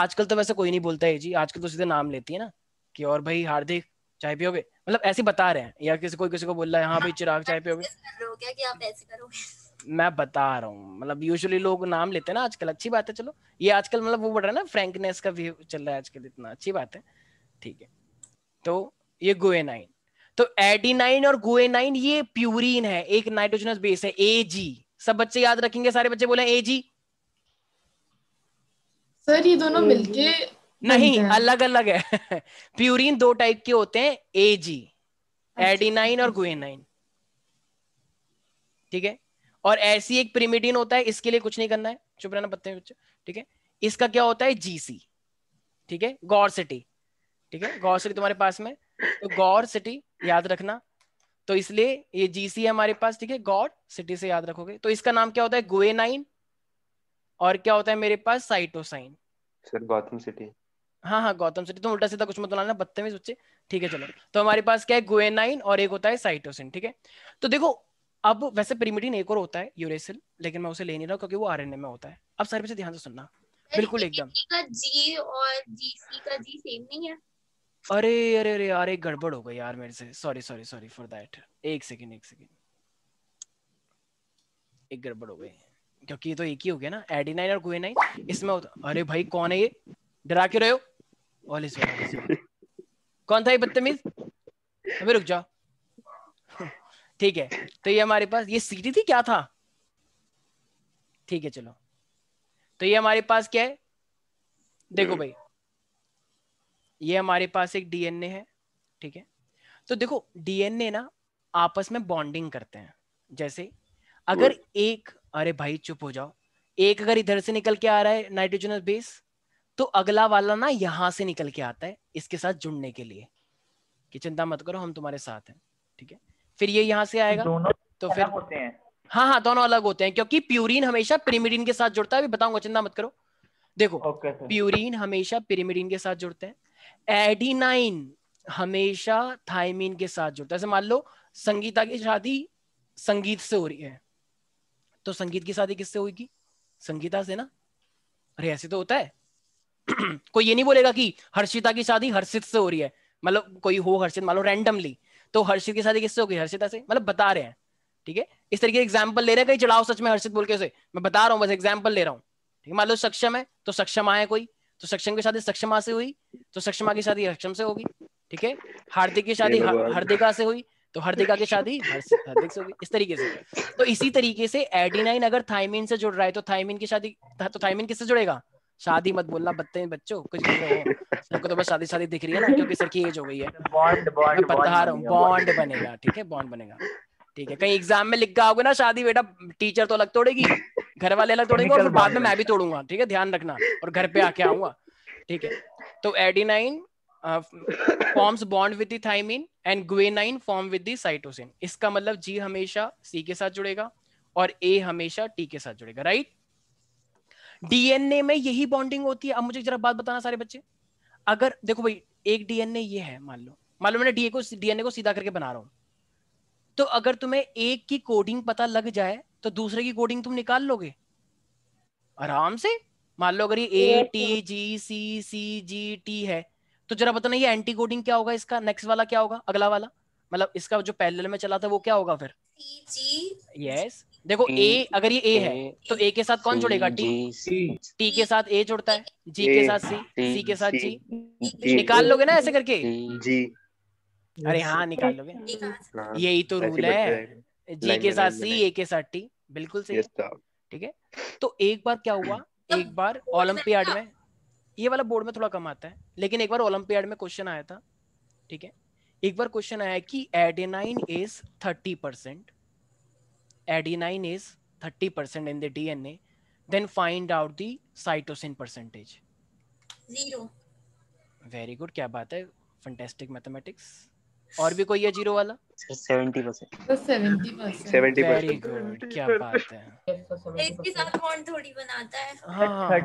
आजकल तो वैसे कोई नहीं बोलता ए जी आजकल तो सीधे नाम लेती है ना कि और भाई हार्दिक चाय पियोगे मतलब ऐसे बता रहे हैं या किसी कोई किसी को बोल रहा है हाँ भाई चिराग चाय पियोगे मैं बता रहा हूँ मतलब यूजुअली लोग नाम लेते हैं ना आजकल अच्छी बात है चलो ये आजकल मतलब वो बढ़ रहा है ना फ्रेंकनेस का व्यू चल रहा है आजकल इतना अच्छी बात है ठीक है तो ये गोए नाइन तो एडीनाइन और गुएनाइन ये प्यूरिन है एक नाइट्रोजनस बेस है ए जी सब बच्चे याद रखेंगे सारे बच्चे बोले ए जी सर ये दोनों मिलके नहीं अलग अलग है [LAUGHS] प्यूरिन दो टाइप के होते हैं ए जी अच्छा। एडीनाइन और गुएनाइन ठीक है और ऐसी एक प्रिमिडिन होता है इसके लिए कुछ नहीं करना है चुप रहना पत्ते बच्चे ठीक है इसका क्या होता है जीसी ठीक है गौर सिटी ठीक है गौर सिटी तुम्हारे पास में तो गौर सिटी याद रखना तो इसलिए ये जीसी है हमारे पास ठीक है गौर सिटी से याद रखोगे तो इसका नाम क्या होता है गुएनाइन और क्या होता है मेरे पास साइटोसाइन सर गौतम सिटी हाँ हाँ गौतम सिटी तुम उल्टा सीधा कुछ मत बनाना बदतमीज बच्चे ठीक है चलो तो हमारे पास क्या है गुएनाइन और एक होता है साइटोसिन ठीक है तो देखो अब वैसे पिरीमिडिन एक और होता है यूरेसिल लेकिन मैं उसे ले नहीं रहा क्योंकि वो आरएनए में होता है अब सारे बच्चे ध्यान से सुनना बिल्कुल एकदम जी और जी सी का जी सेम नहीं है अरे अरे अरे यार एक गड़बड़ हो गई यार मेरे से sorry sorry sorry for that एक सेकेंड एक सेकेंड एक गड़बड़ हो गई क्योंकि ये तो एक ही हो गया ना एडी नाइन और कोई नाइन इसमें होता अरे भाई कौन है ये डरा के रहे हो ऑल इज वेल कौन था ये बदतमीज अबे रुक जा ठीक है तो ये हमारे पास ये सीटी थी क्या था ठीक है चलो तो ये हमारे पास क्या है देखो हम्म। भाई ये हमारे पास एक डीएनए है ठीक है तो देखो डीएनए ना आपस में बॉन्डिंग करते हैं जैसे अगर एक अरे भाई चुप हो जाओ एक अगर इधर से निकल के आ रहा है नाइट्रोजनस बेस तो अगला वाला ना यहां से निकल के आता है इसके साथ जुड़ने के लिए कि चिंता मत करो हम तुम्हारे साथ हैं ठीक है फिर ये यहाँ से आएगा तो फिर होते हैं हाँ हाँ दोनों अलग होते हैं क्योंकि प्यूरिन हमेशा पिरिमिडिन के साथ जुड़ता है अभी बताऊंगा चिंता मत करो देखो okay, प्यूरिन हमेशा पिरिमिडिन के साथ जुड़ते हैं एडीनाइन हमेशा थायमीन के साथ जुड़ता है जैसे मान लो संगीता की शादी संगीत से हो रही है तो संगीत की शादी किससे होगी संगीता से ना अरे ऐसे तो होता है [CLEARS THROAT] कोई ये नहीं बोलेगा कि हर्षिता की शादी हर्षित से हो रही है मतलब कोई हो हर्षित मान लो रैंडमली तो हर्षित की शादी किससे होगी हर्षिता से मतलब बता रहे हैं ठीक है इस तरीके एग्जाम्पल ले रहे हैं कहीं चढ़ाओ सच में हर्षित बोल के उसे मैं बता रहा हूँ बस एग्जाम्पल ले रहा हूँ ठीक है मान लो सक्षम है तो सक्षम आए कोई तो सक्षम की शादी सक्षमा से हुई तो सक्षमा की शादी सक्षम से होगी ठीक है हार्दिक की शादी हार्दिका से हुई तो हर्दिका की शादी हार्दिक से होगी इस तरीके से तो इसी तरीके से एडीनाइन अगर थाइमिन से जुड़ रहा है तो थाइमिन की शादी तो थाइमिन किससे जुड़ेगा शादी मत बोलना बत्ते बच्चों कुछ नहीं है सबको तो बस शादी शादी दिख रही है ना क्योंकि सर की एज हो गई है बॉन्ड बॉन्ड बॉन्ड बनेगा ठीक है बॉन्ड बनेगा ठीक है कहीं एग्जाम में लिख गया ना शादी बेटा टीचर तो अलग तोड़ेगी घर वाले अलग तोड़ेंगे और बाद में मैं भी तोड़ूंगा ठीक है ध्यान रखना और घर पे आके आऊंगा ठीक है तो adenine forms bond with thymine and guanine form with cytosine इसका मतलब जी हमेशा सी के साथ जुड़ेगा और ए हमेशा टी के साथ जुड़ेगा राइट डीएनए में यही बॉन्डिंग होती है अब मुझे जरा बात बताना सारे बच्चे अगर देखो भाई एक डीएनए ये है मान लो मान लो मैंने डीए को डीएनए को सीधा करके बना रहा हूँ तो अगर तुम्हें एक की कोडिंग पता लग जाए तो दूसरे की कोडिंग तुम निकाल लोगे आराम से मान लो अगर ये A T G C C G T है तो जरा बताना ये एंटी कोडिंग क्या होगा इसका नेक्स्ट वाला क्या होगा अगला वाला मतलब इसका जो पैरेलल में चला था वो क्या होगा फिर यस देखो ए अगर ये ए है तो ए के साथ कौन जुड़ेगा टी टी के साथ ए जुड़ता है जी के साथ सी सी के साथ जी निकाल लोगे ना ऐसे करके जी अरे हाँ निकाल लोगे हाँ, यही तो रूल है जी के साथ सी ए के साथ टी बिल्कुल सही ठीक है तो एक बार क्या हुआ तो एक बार ओलंपियाड में ये वाला बोर्ड में थोड़ा कम आता है लेकिन एक बार ओलंपियाड में क्वेश्चन आया था ठीक है एक बार क्वेश्चन आया कि adenine is thirty percent adenine is thirty percent in the DNA then find out the cytosine percentage zero very good क्या बात है fantastic मैथमेटिक्स और भी कोई है जीरो वाला सेवेंटी परसेंट तो वेरी गुड क्या बात है हाँ।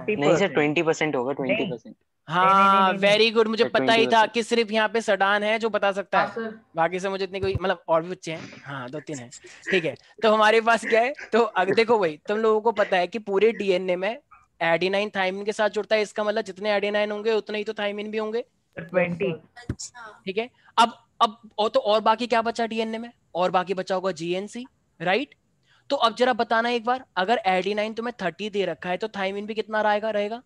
ट्वेंटी परसेंट होगा ट्वेंटी परसेंट हाँ वेरी गुड मुझे अच्छा, पता ही था कि सिर्फ यहाँ पे सडान है जो बता सकता है हाँ, बाकी से मुझे इतने कोई मतलब और भी बच्चे हैं हाँ दो तीन हैं ठीक है तो हमारे पास क्या है तो अब देखो भाई तुम लोगों को पता है कि पूरे डीएनए में एडीनाइन थाइमिन के साथ जुड़ता है इसका मतलब जितने एडीनाइन होंगे उतने ही तो थाइमिन भी होंगे ट्वेंटी अच्छा। ठीक है अब अब और तो और बाकी क्या बचा डीएनए में और बाकी बचा होगा जीएनसी राइट तो अब जरा बताना एक बार अगर एडीनाइन तुम्हें थर्टी दे रखा है तो थाइमिन भी कितना रहेगा रहेगा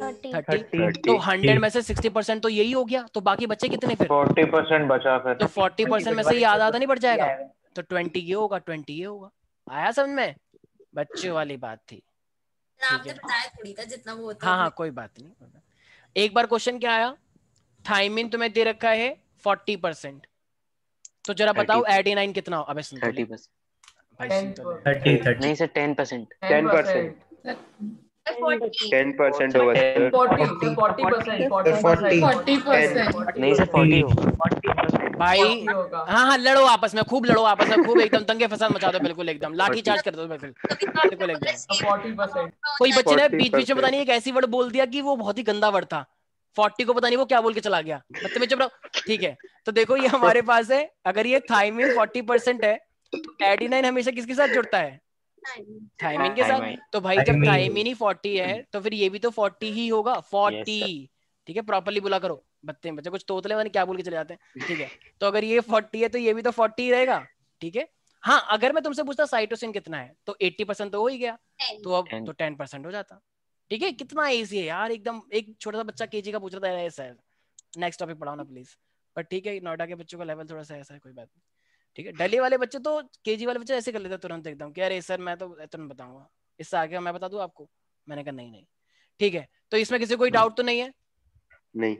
थर्टी तो हंड्रेड में से सिक्सटी परसेंट तो यही हो गया तो बाकी बच्चे कितने फिर फोर्टी परसेंट बचा फिर तो फोर्टी परसेंट में से ही आधा आधा नहीं बढ़ जाएगा तो ट्वेंटी ये होगा ट्वेंटी ये होगा आया समझ में बच्चे वाली बात थी जितना वो हाँ हाँ कोई बात नहीं एक बार क्वेश्चन क्या आया थाइमिन तुम्हें दे रखा है फोर्टी परसेंट तो जरा बताओ एडी नाइन कितना अबे सुन थर्टी परसेंट नहीं sir ten percent ten percent ten percent होगा नहीं सर फोर्टी भाई हाँ हाँ लड़ो आपस में खूब लड़ो आपस में खूब एकदम दंगे फसल मचा दो बिल्कुल एकदम लाठी चार्ज कर दो बिल्कुल बिल्कुल एकदम कोई बच्चे ने बीच बीच में पता नहीं एक ऐसी वर्ड बोल दिया कि वो बहुत ही गंदा वर्ड था फोर्टी को पता नहीं वो क्या बोल के चला गया मतलब मैं चुप रहा ठीक है तो देखो ये हमारे [LAUGHS] पास है अगर ये थायमिन फोर्टी परसेंट है तो नाइन हमेशा किसके साथ जुड़ता है थायमिन के साथ तो भाई जब थायमिन ही फोर्टी है तो फिर ये भी तो फोर्टी ही होगा फोर्टी ठीक है प्रॉपरली बुला करो बच्चे बच्चे कुछ तोतले मैंने क्या बोल के चले जाते हैं ठीक है तो अगर ये फोर्टी है तो ये भी तो फोर्टी ही रहेगा ठीक है हाँ अगर मैं तुमसे पूछता साइटोसिन कितना है तो एट्टी परसेंट तो हो ही गया तो अब तो टेन परसेंट हो जाता ठीक है कितना ईजी है यार एकदम एक छोटा सा बच्चा केजी का पूछ रहा था ऐसा है नेक्स्ट टॉपिक पढ़ाओ ना प्लीज बट ठीक है नोएडा के बच्चों का लेवल थोड़ा सा ऐसा है कोई बात नहीं ठीक है दिल्ली वाले बच्चे तो केजी वाले बच्चे ऐसे कर लेते तुरंत एकदम कि अरे सर मैं तो तुरंत बताऊंगा इससे आगे मैं बता दूं आपको मैंने कहा नहीं नहीं ठीक है तो इसमें किसी कोई डाउट तो नहीं है नहीं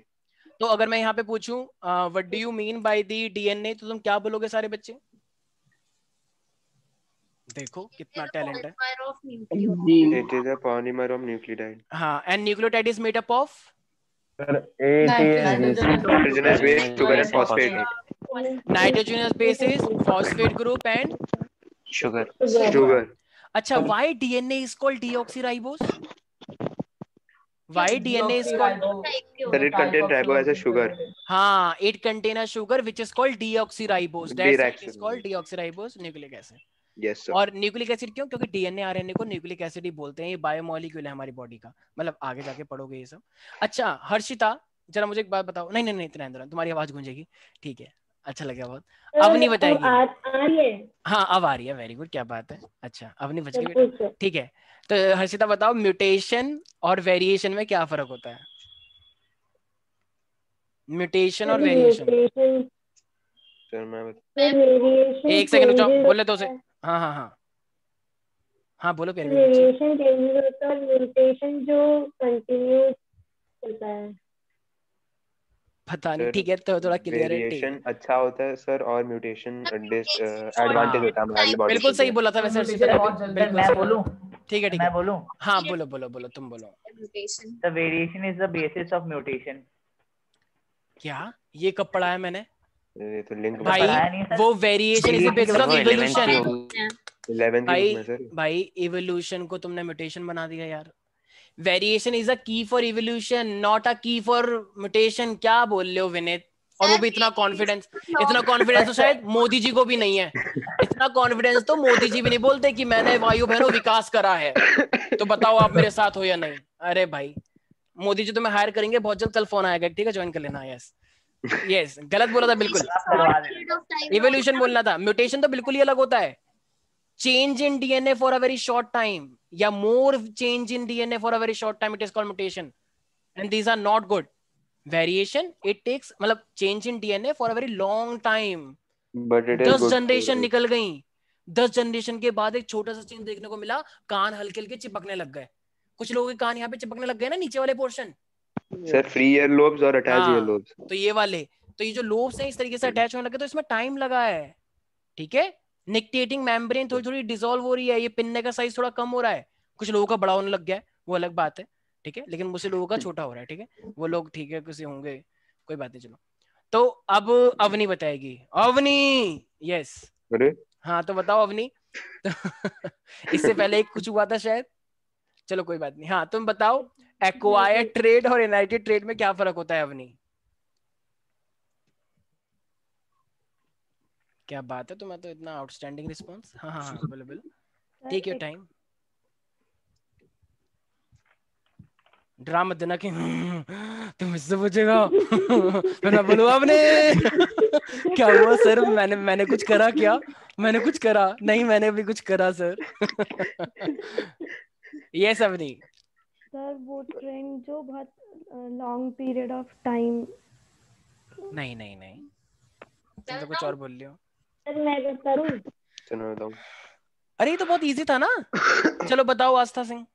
तो अगर मैं यहाँ पे पूछूं what do you mean by the DNA तो तुम क्या बोलोगे सारे बच्चे देखो कितना टैलेंट है it is a polymer of nucleotide हां and nucleotide is made up of nitrogenous base sugar and phosphate nitrogenous base is phosphate group and sugar sugar अच्छा why DNA is called deoxyribose why DNA is called that it contain ribose as a sugar. हाँ, it contain a sugar which is called deoxyribose. That's it is called deoxyribose nucleic acid. yes, sir. और nucleic acid क्यों क्योंकि DNA RNA को nucleic acid ही बोलते हैं ये biomolecule है हमारी बॉडी का मतलब आगे जाके पढ़ोगे ये सब अच्छा हर्षिता जरा मुझे एक बात बताओ नहीं नहीं नहीं इतना तुम्हारी आवाज गूंजेगी ठीक है अच्छा लगे बहुत अब नहीं बताएगी हाँ अब आ रही है वेरी गुड क्या बात है अच्छा अब नहीं बच गई ठीक है तो हर्षिता बताओ म्यूटेशन और वेरिएशन में क्या फर्क होता है म्यूटेशन और वेरिएशन एक सेकंड बोले तो उसे हाँ हाँ हाँ हाँ बोलो रिलेशन चेंजेस होता है और म्यूटेशन जो कंटिन्यू होता है पता नहीं ठीक है तो थोड़ा क्लियर है अच्छा होता है सर और म्यूटेशन एडवांटेज हाँ। होता है हमारे बॉडी बिल्कुल सही बोला था वैसे मैं बोलूं ठीक है ठीक है बोलूं हाँ बोलो बोलो बोलो तुम बोलो mutation the variation is the basis of mutation क्या ये कब पढ़ा है मैंने ये तो लिंक भाई वो variation is based on evolution 11 भाई भाई इवोल्यूशन को तुमने म्यूटेशन बना दिया यार variation is a key for evolution not a key for mutation क्या बोल रहे हो विनीत और वो भी इतना कॉन्फिडेंस इतना कॉन्फिडेंस तो शायद मोदी जी को भी नहीं है इतना कॉन्फिडेंस तो मोदी जी भी नहीं बोलते कि मैंने वायु भैरव विकास करा है तो बताओ आप मेरे साथ हो या नहीं अरे भाई मोदी जी तुम्हें हायर करेंगे बहुत जल्द कल फोन आएगा ठीक है ज्वाइन कर लेना यस yes, गलत बोला था बिल्कुल इवोल्यूशन बोलना था म्यूटेशन तो बिल्कुल ही अलग होता है change in DNA for a very short time या more change in DNA for a very short time it is called mutation and these are not good variation it takes मतलब change in D N A for a very long time दस generation निकल गई दस generation के बाद एक छोटा सा चेंज देखने को मिला कान हल्के हल्के चिपकने लग गए कुछ लोगों के कान यहाँ पे चिपकने लग गए ना नीचे वाले portion sir free ear lobes और अटैच ईयर लोब्स तो ये वाले तो ये जो लोब्स हैं इस तरीके से अटैच हम्म। होने लगे तो इसमें टाइम लगा है ठीक है निकटेटिंग मेम्ब्रेन थोड़ी थोड़ी डिजोल्व हो रही है ये पिन्ने का साइज थोड़ा कम हो रहा है कुछ लोगों का बड़ा होने लग गया है वो अलग बात है ठीक है लेकिन मुझसे लोगों का [LAUGHS] छोटा हो रहा है ठीक है वो लोग ठीक है किसी होंगे कोई बात नहीं चलो तो अब अवनी बताएगी अवनी यस अरे हाँ तो बताओ अवनी [LAUGHS] इससे पहले एक कुछ हुआ था शायद चलो कोई बात नहीं हाँ तुम बताओ एक्वायर ट्रेड [LAUGHS] और एनआईटी ट्रेड में क्या फर्क होता है अवनी क्या बात है तुम्हें तो इतना आउटस्टैंडिंग रिस्पांस हाँ हाँ available take your time drama देना कि [LAUGHS] तुम इससे पूछेगा [LAUGHS] मैं ना बोलूँ आपने क्या हुआ सर मैंने मैंने कुछ करा क्या मैंने कुछ करा नहीं मैंने भी कुछ करा सर ये सब नहीं सर वो ट्रेंड जो बहुत लॉन्ग पीरियड ऑफ टाइम नहीं नहीं नहीं तुम तो कुछ और बोल लियो सर मैं बस करूं चलो बताओ अरे तो बहुत इजी था ना [COUGHS] चलो बताओ Aastha Singh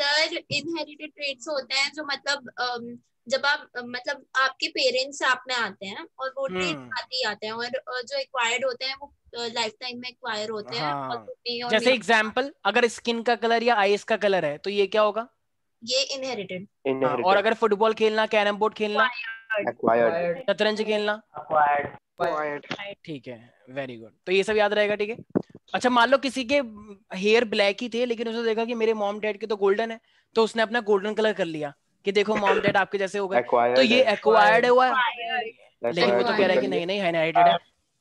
sir inherited traits होते हैं जो मतलब जब आप मतलब आपके पेरेंट्स आप में आते हैं और वो ट्रेड्स हम्म। आते ही आते हैं और जो एक्वायर्ड होते हैं वो लाइफ टाइम में एक्वायर होते हाँ। हैं जैसे एग्जांपल अगर स्किन का कलर या आईज का कलर है तो ये क्या होगा ये इनहेरिटेड हाँ, और अगर फुटबॉल खेलना कैरम बोर्ड खेलना शतरंज खेलना ठीक है वेरी गुड तो ये सब याद रहेगा ठीक है अच्छा मान लो किसी के हेयर ब्लैक ही थे लेकिन उसने देखा कि मेरे मॉम डैड के तो गोल्डन है तो उसने अपना गोल्डन कलर कर लिया कि देखो मॉम डैड आपके जैसे हो गए तो ये एक्वायर्ड हुआ लेकिन वो तो कह रहा है कि नहीं नहीं है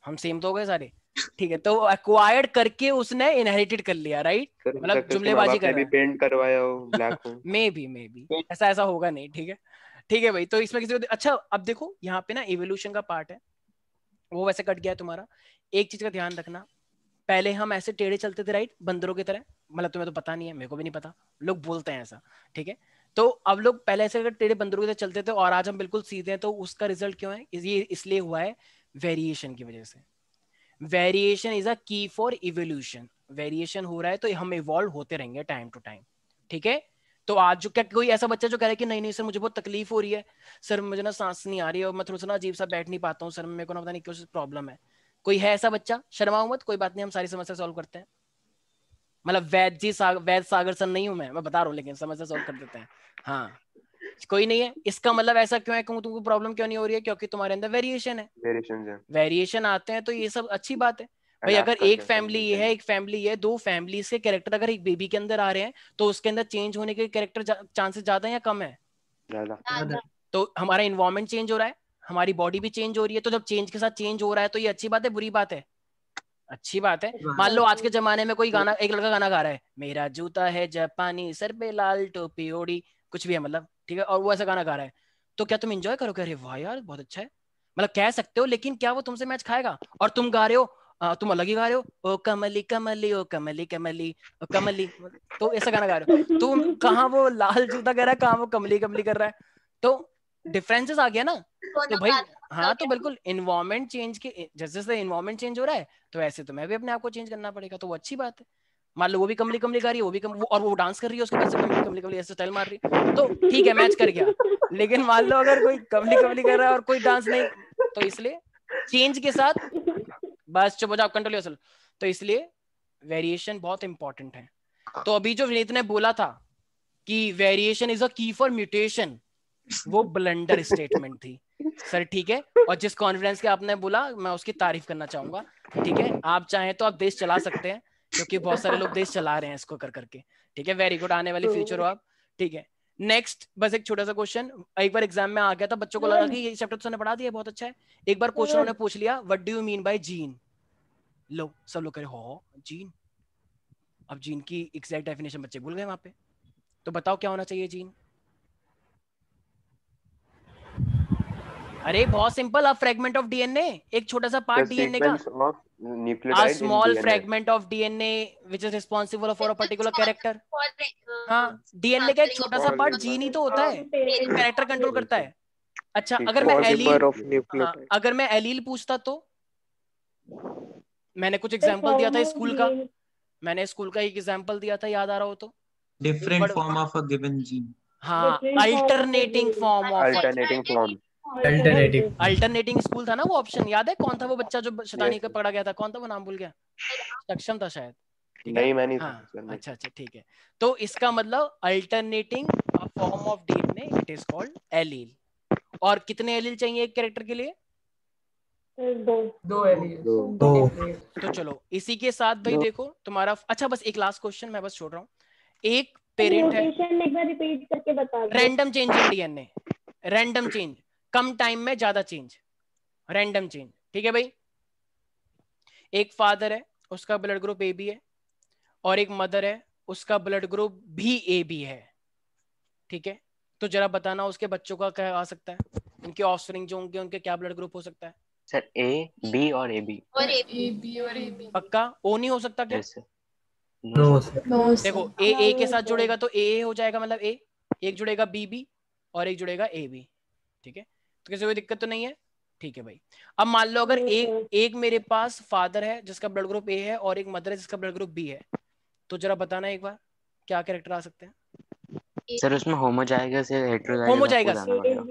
हम सेम तो हो गए सारे ठीक है तो एक्वायर्ड करके उसने इनहेरिटेड कर लिया राइट मतलब जुमलेबाजी कर पेंट करवाया हो ब्लैक हो मे बी मे बी ऐसा ऐसा होगा नहीं ठीक है ठीक है भाई तो इसमें किसी को अच्छा अब देखो यहाँ पे ना इवोल्यूशन का पार्ट है वो वैसे कट गया तुम्हारा एक चीज का ध्यान रखना पहले हम ऐसे टेढ़े चलते थे राइट बंदरों की तरह मतलब तुम्हें तो पता नहीं है मेरे को भी नहीं पता लोग बोलते हैं ऐसा ठीक है तो अब लोग पहले ऐसे अगर टेढ़े बंदरों की तरह चलते थे और आज हम बिल्कुल सीधे हैं तो उसका रिजल्ट क्यों है ये इसलिए हुआ है वेरिएशन की वजह से variation is a key for evolution variation हो रहा है तो हम इवॉल्व होते रहेंगे टाइम टू टाइम ठीक है तो आज जो क्या कोई ऐसा बच्चा जो कह रहा है कि नहीं नहीं सर मुझे बहुत तकलीफ हो रही है सर मुझे ना सांस नहीं आ रही है और मैं थोड़ा सा ना अजीब सा बैठ नहीं पाता हूँ सर मेरे को ना पता नहीं क्यों प्रॉब्लम है कोई है ऐसा बच्चा शर्मा मत कोई बात नहीं हम सारी समस्या सॉल्व करते हैं मतलब वैद जी साग, वैद सागर सर नहीं हूं मैं मैं बता रहा हूँ लेकिन समस्या सॉल्व कर देते हैं हाँ कोई नहीं है इसका मतलब ऐसा क्यों है तुमको प्रॉब्लम क्यों नहीं हो रही है क्योंकि तुम्हारे अंदर वेरिएशन है वेरिएशन आते हैं तो ये सब अच्छी बात है भाई अगर एक फैमिली ये है एक फैमिली है दो फैमिलीज के कैरेक्टर अगर एक बेबी के अंदर आ रहे हैं तो उसके अंदर चेंज होने के कैरेक्टर चांसेस ज्यादा है या कम है तो हमारा इन्वायरमेंट चेंज हो रहा है हमारी बॉडी भी चेंज हो रही है तो जब चेंज के साथ चेंज हो रहा है तो ये अच्छी बात है बुरी बात है अच्छी बात है मान लो आज के जमाने में कोई गाना एक लड़का गाना गा रहा है मेरा जूता है जापानी सर पे लाल टोपी ओड़ी कुछ भी है मतलब ठीक है और वो ऐसा गाना गा रहा है तो क्या तुम इंजॉय कह अरे वाह यार बहुत अच्छा है मतलब कह सकते हो लेकिन क्या वो तुमसे मैच खाएगा और तुम गा रहे हो आ, तुम अलग ही गा रहे हो ओ कमली कमली ओ कमली कमली ओ कमली तो ऐसा गाना गा रहे हो तुम कहा वो लाल जूता कर रहा है कहाँ वो कमली कमली कर रहा है तो डिफरेंसेस आ गया ना तो भाई हाँ तो बिल्कुल इन्वायरमेंट चेंज के जैसे जैसे इन्वायरमेंट चेंज हो रहा है तो ऐसे तो मैं भी अपने आप को चेंज करना पड़ेगा तो वो अच्छी बात है मान लो वो भी कमली कमली गा रही है वो भी कम वो, और वो डांस कर रही है उसके पीछे कमली कमली कमली ऐसे स्टाइल मार रही है तो ठीक है मैच कर गया लेकिन मान लो अगर कोई कमली कमली कर रहा है और कोई डांस नहीं तो इसलिए चेंज के साथ बस चुप हो जाओ कंट्रोल योरसेल्फ तो इसलिए वेरिएशन बहुत इंपॉर्टेंट है तो अभी जो विनीत ने बोला था कि variation is a key for mutation वो ब्लंडर स्टेटमेंट थी सर ठीक है और जिस कॉन्फिडेंस के आपने बोला मैं उसकी तारीफ करना चाहूंगा ठीक है आप चाहें तो आप देश चला सकते हैं क्योंकि बहुत सारे लोग देश चला रहे हैं इसको कर करके ठीक है वेरी गुड आने वाली फ्यूचर तो हो आप ठीक है नेक्स्ट बस एक छोटा सा क्वेश्चन एक बार एग्जाम में आ गया था बच्चों को लगा हम्म। कि ये चैप्टर तो पढ़ा दिया बहुत अच्छा है एक बार क्वेश्चन हम्म। उन्होंने पूछ लिया what do you mean by gene लोग सब लोग कह रहे हो जीन अब जीन की एग्जैक्ट डेफिनेशन बच्चे भूल गए वहां पे तो बताओ क्या होना चाहिए जीन अरे बहुत simple a fragment of DNA एक छोटा सा पार्ट डीएनए का small fragment of DNA which is responsible for a particular character हाँ डीएनए का एक छोटा सा पार्ट जीन ही तो होता है कैरेक्टर कंट्रोल करता है अच्छा अगर मैं एलील हाँ, अगर मैं एलील पूछता तो मैंने कुछ एग्जाम्पल दिया था स्कूल का मैंने स्कूल का एक एग्जाम्पल दिया था याद आ रहा हो तो different form of a given gene हाँ alternating form of alternating form alternating alternating school था ना वो ऑप्शन याद है कौन था वो बच्चा जो शतानी का पकड़ा गया था कौन था वो नाम भूल गया सक्षम था शायद नहीं मैं हाँ, नहीं हाँ, अच्छा अच्छा ठीक है तो इसका मतलब अल्टरनेटिंग फॉर्म ऑफ डीन में इट इज कॉल्ड एलील और कितने एलील चाहिए एक कैरेक्टर के लिए दो दो एलील तो चलो इसी के साथ भाई देखो तुम्हारा अच्छा बस एक लास्ट क्वेश्चन मैं बस छोड़ रहा हूँ एक पेरेंट है random change in DNA random change कम टाइम में ज्यादा चेंज रैंडम चेंज ठीक है भाई एक फादर है उसका ब्लड ग्रुप ए बी है और एक मदर है उसका ब्लड ग्रुप भी ए बी है ठीक है तो जरा बताना उसके बच्चों का क्या आ सकता है उनके ऑफस्प्रिंग जो होंगे उनके क्या ब्लड ग्रुप हो सकता है सर ए बी और ए बी और ए बी और ए बी पक्का ओ नहीं हो सकता क्या नो no, देखो ए ए के साथ जुड़ेगा तो ए हो जाएगा मतलब ए एक जुड़ेगा बी बी और एक जुड़ेगा ए बी ठीक है तो किसी कोई दिक्कत तो नहीं है ठीक है भाई अब मान लो अगर एक हम्म। एक मेरे पास फादर है जिसका ब्लड ग्रुप ए है और एक मदर है जिसका ब्लड ग्रुप बी है तो जरा बताना एक बार क्या कैरेक्टर आ सकते हैं सर उसमें होमोजाइगस है हेटेरोजाइगस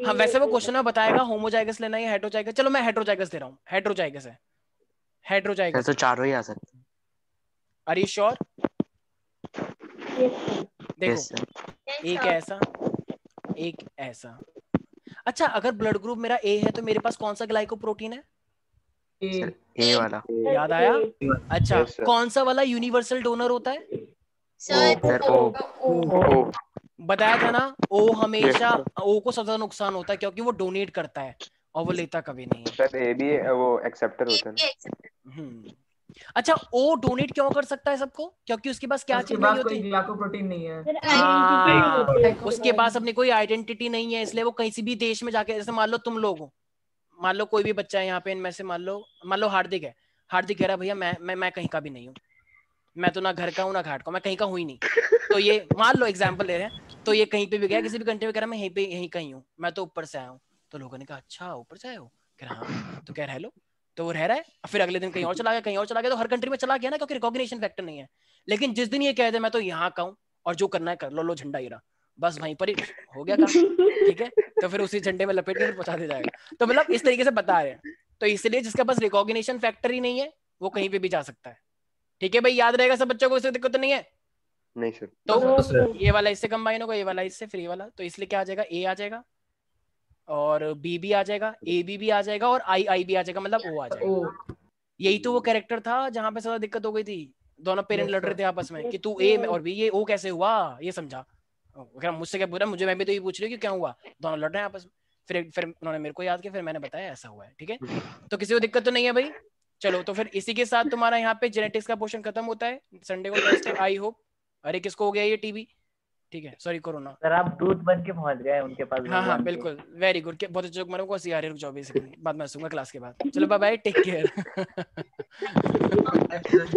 हां वैसे वो क्वेश्चन में बताएगा होमोजाइगस लेना है हेटेरोजाइगस चलो मैं हेटेरोजाइगस दे रहा हूं हेटेरोजाइगस है हेटेरोजाइगस तो चारों ही आ सकते हैं आर यू श्योर देखो एक ऐसा एक ऐसा अच्छा अगर ब्लड ग्रुप मेरा ए है तो मेरे पास कौन सा ग्लाइकोप्रोटीन है ए वाला याद आया अच्छा कौन सा वाला यूनिवर्सल डोनर होता है सर ओ बताया था ना ओ हमेशा ओ को सबसे नुकसान होता है क्योंकि वो डोनेट करता है और वो लेता कभी नहीं सर ए भी वो एक्सेप्टर होता है ना अच्छा ओ डोनेट क्यों कर सकता है सबको क्योंकि उसके पास क्या चीज नहीं होती प्रोटीन नहीं है आ, हाँ। उसके पास अपनी कोई आइडेंटिटी नहीं है इसलिए वो किसी भी देश में जाके जैसे मान लो तुम लोग हो मान लो कोई भी बच्चा है यहाँ पे इनमें से मान लो मान लो हार्दिक है हार्दिक कह रहा भैया मैं मैं मैं कहीं का भी नहीं हूँ मैं तो ना घर का हूँ ना घाट का मैं कहीं का हुई नहीं तो ये मान लो एग्जाम्पल ले रहे हैं तो ये कहीं पे भी गया किसी भी कंट्री में कह रहा मैं यहीं पे यहीं कहीं हूँ मैं तो ऊपर से आया हूँ तो लोगों ने कहा अच्छा ऊपर से आया हो कह रहा हाँ तो कह रहा लोग तो वो रह रहा है फिर अगले दिन कहीं और चला गया कहीं और चला गया तो हर कंट्री में चला गया ना क्योंकि रिकॉग्निशन फैक्टर नहीं है लेकिन जिस दिन ये कह दे मैं तो यहाँ का हूँ और जो करना है कर लो लो झंडा गिरा बस भाई पर हो गया काम ठीक है तो फिर उसी झंडे में लपेट के पहुंचा दिया जाएगा तो मतलब इस तरीके से बता रहे हैं तो इसलिए जिसका बस रिकॉग्निशन फैक्टर ही नहीं है वो कहीं पे भी जा सकता है ठीक है भाई याद रहेगा सब बच्चों को इससे दिक्कत तो नहीं है नहीं सर तो ये वाला इससे कंबाइन होगा ये वाला इससे फिर ये वाला तो इसलिए क्या आ जाएगा ए आ जाएगा और बी भी आ जाएगा ए बी भी आ जाएगा और आई आई भी आ जाएगा मतलब ओ आ जाएगा oh. यही तो वो कैरेक्टर था जहाँ पे ज्यादा दिक्कत हो गई थी दोनों पेरेंट लड़ रहे थे आपस में कि तू ए और बी ये ओ कैसे हुआ ये समझा मुझसे क्या पूछ रहा मुझे मैं भी तो ये पूछ रही हूँ क्या हुआ दोनों लड़ रहे हैं आपस में फिर फिर उन्होंने मेरे को याद किया फिर मैंने बताया ऐसा हुआ है ठीक है तो किसी को दिक्कत तो नहीं है भाई चलो तो फिर इसी के साथ तुम्हारा यहाँ पे जेनेटिक्स का पोर्शन खत्म होता है संडे को आई होप अरे किसको हो गया ये टीवी ठीक है सॉरी कोरोना सर आप दूध बन के पहुंच गए उनके पास हाँ हाँ बिल्कुल वेरी गुड बहुत अच्छे जोक मारो को सी आ रही 20 बाद में सुनूंगा क्लास के बाद चलो बाय बाय टेक केयर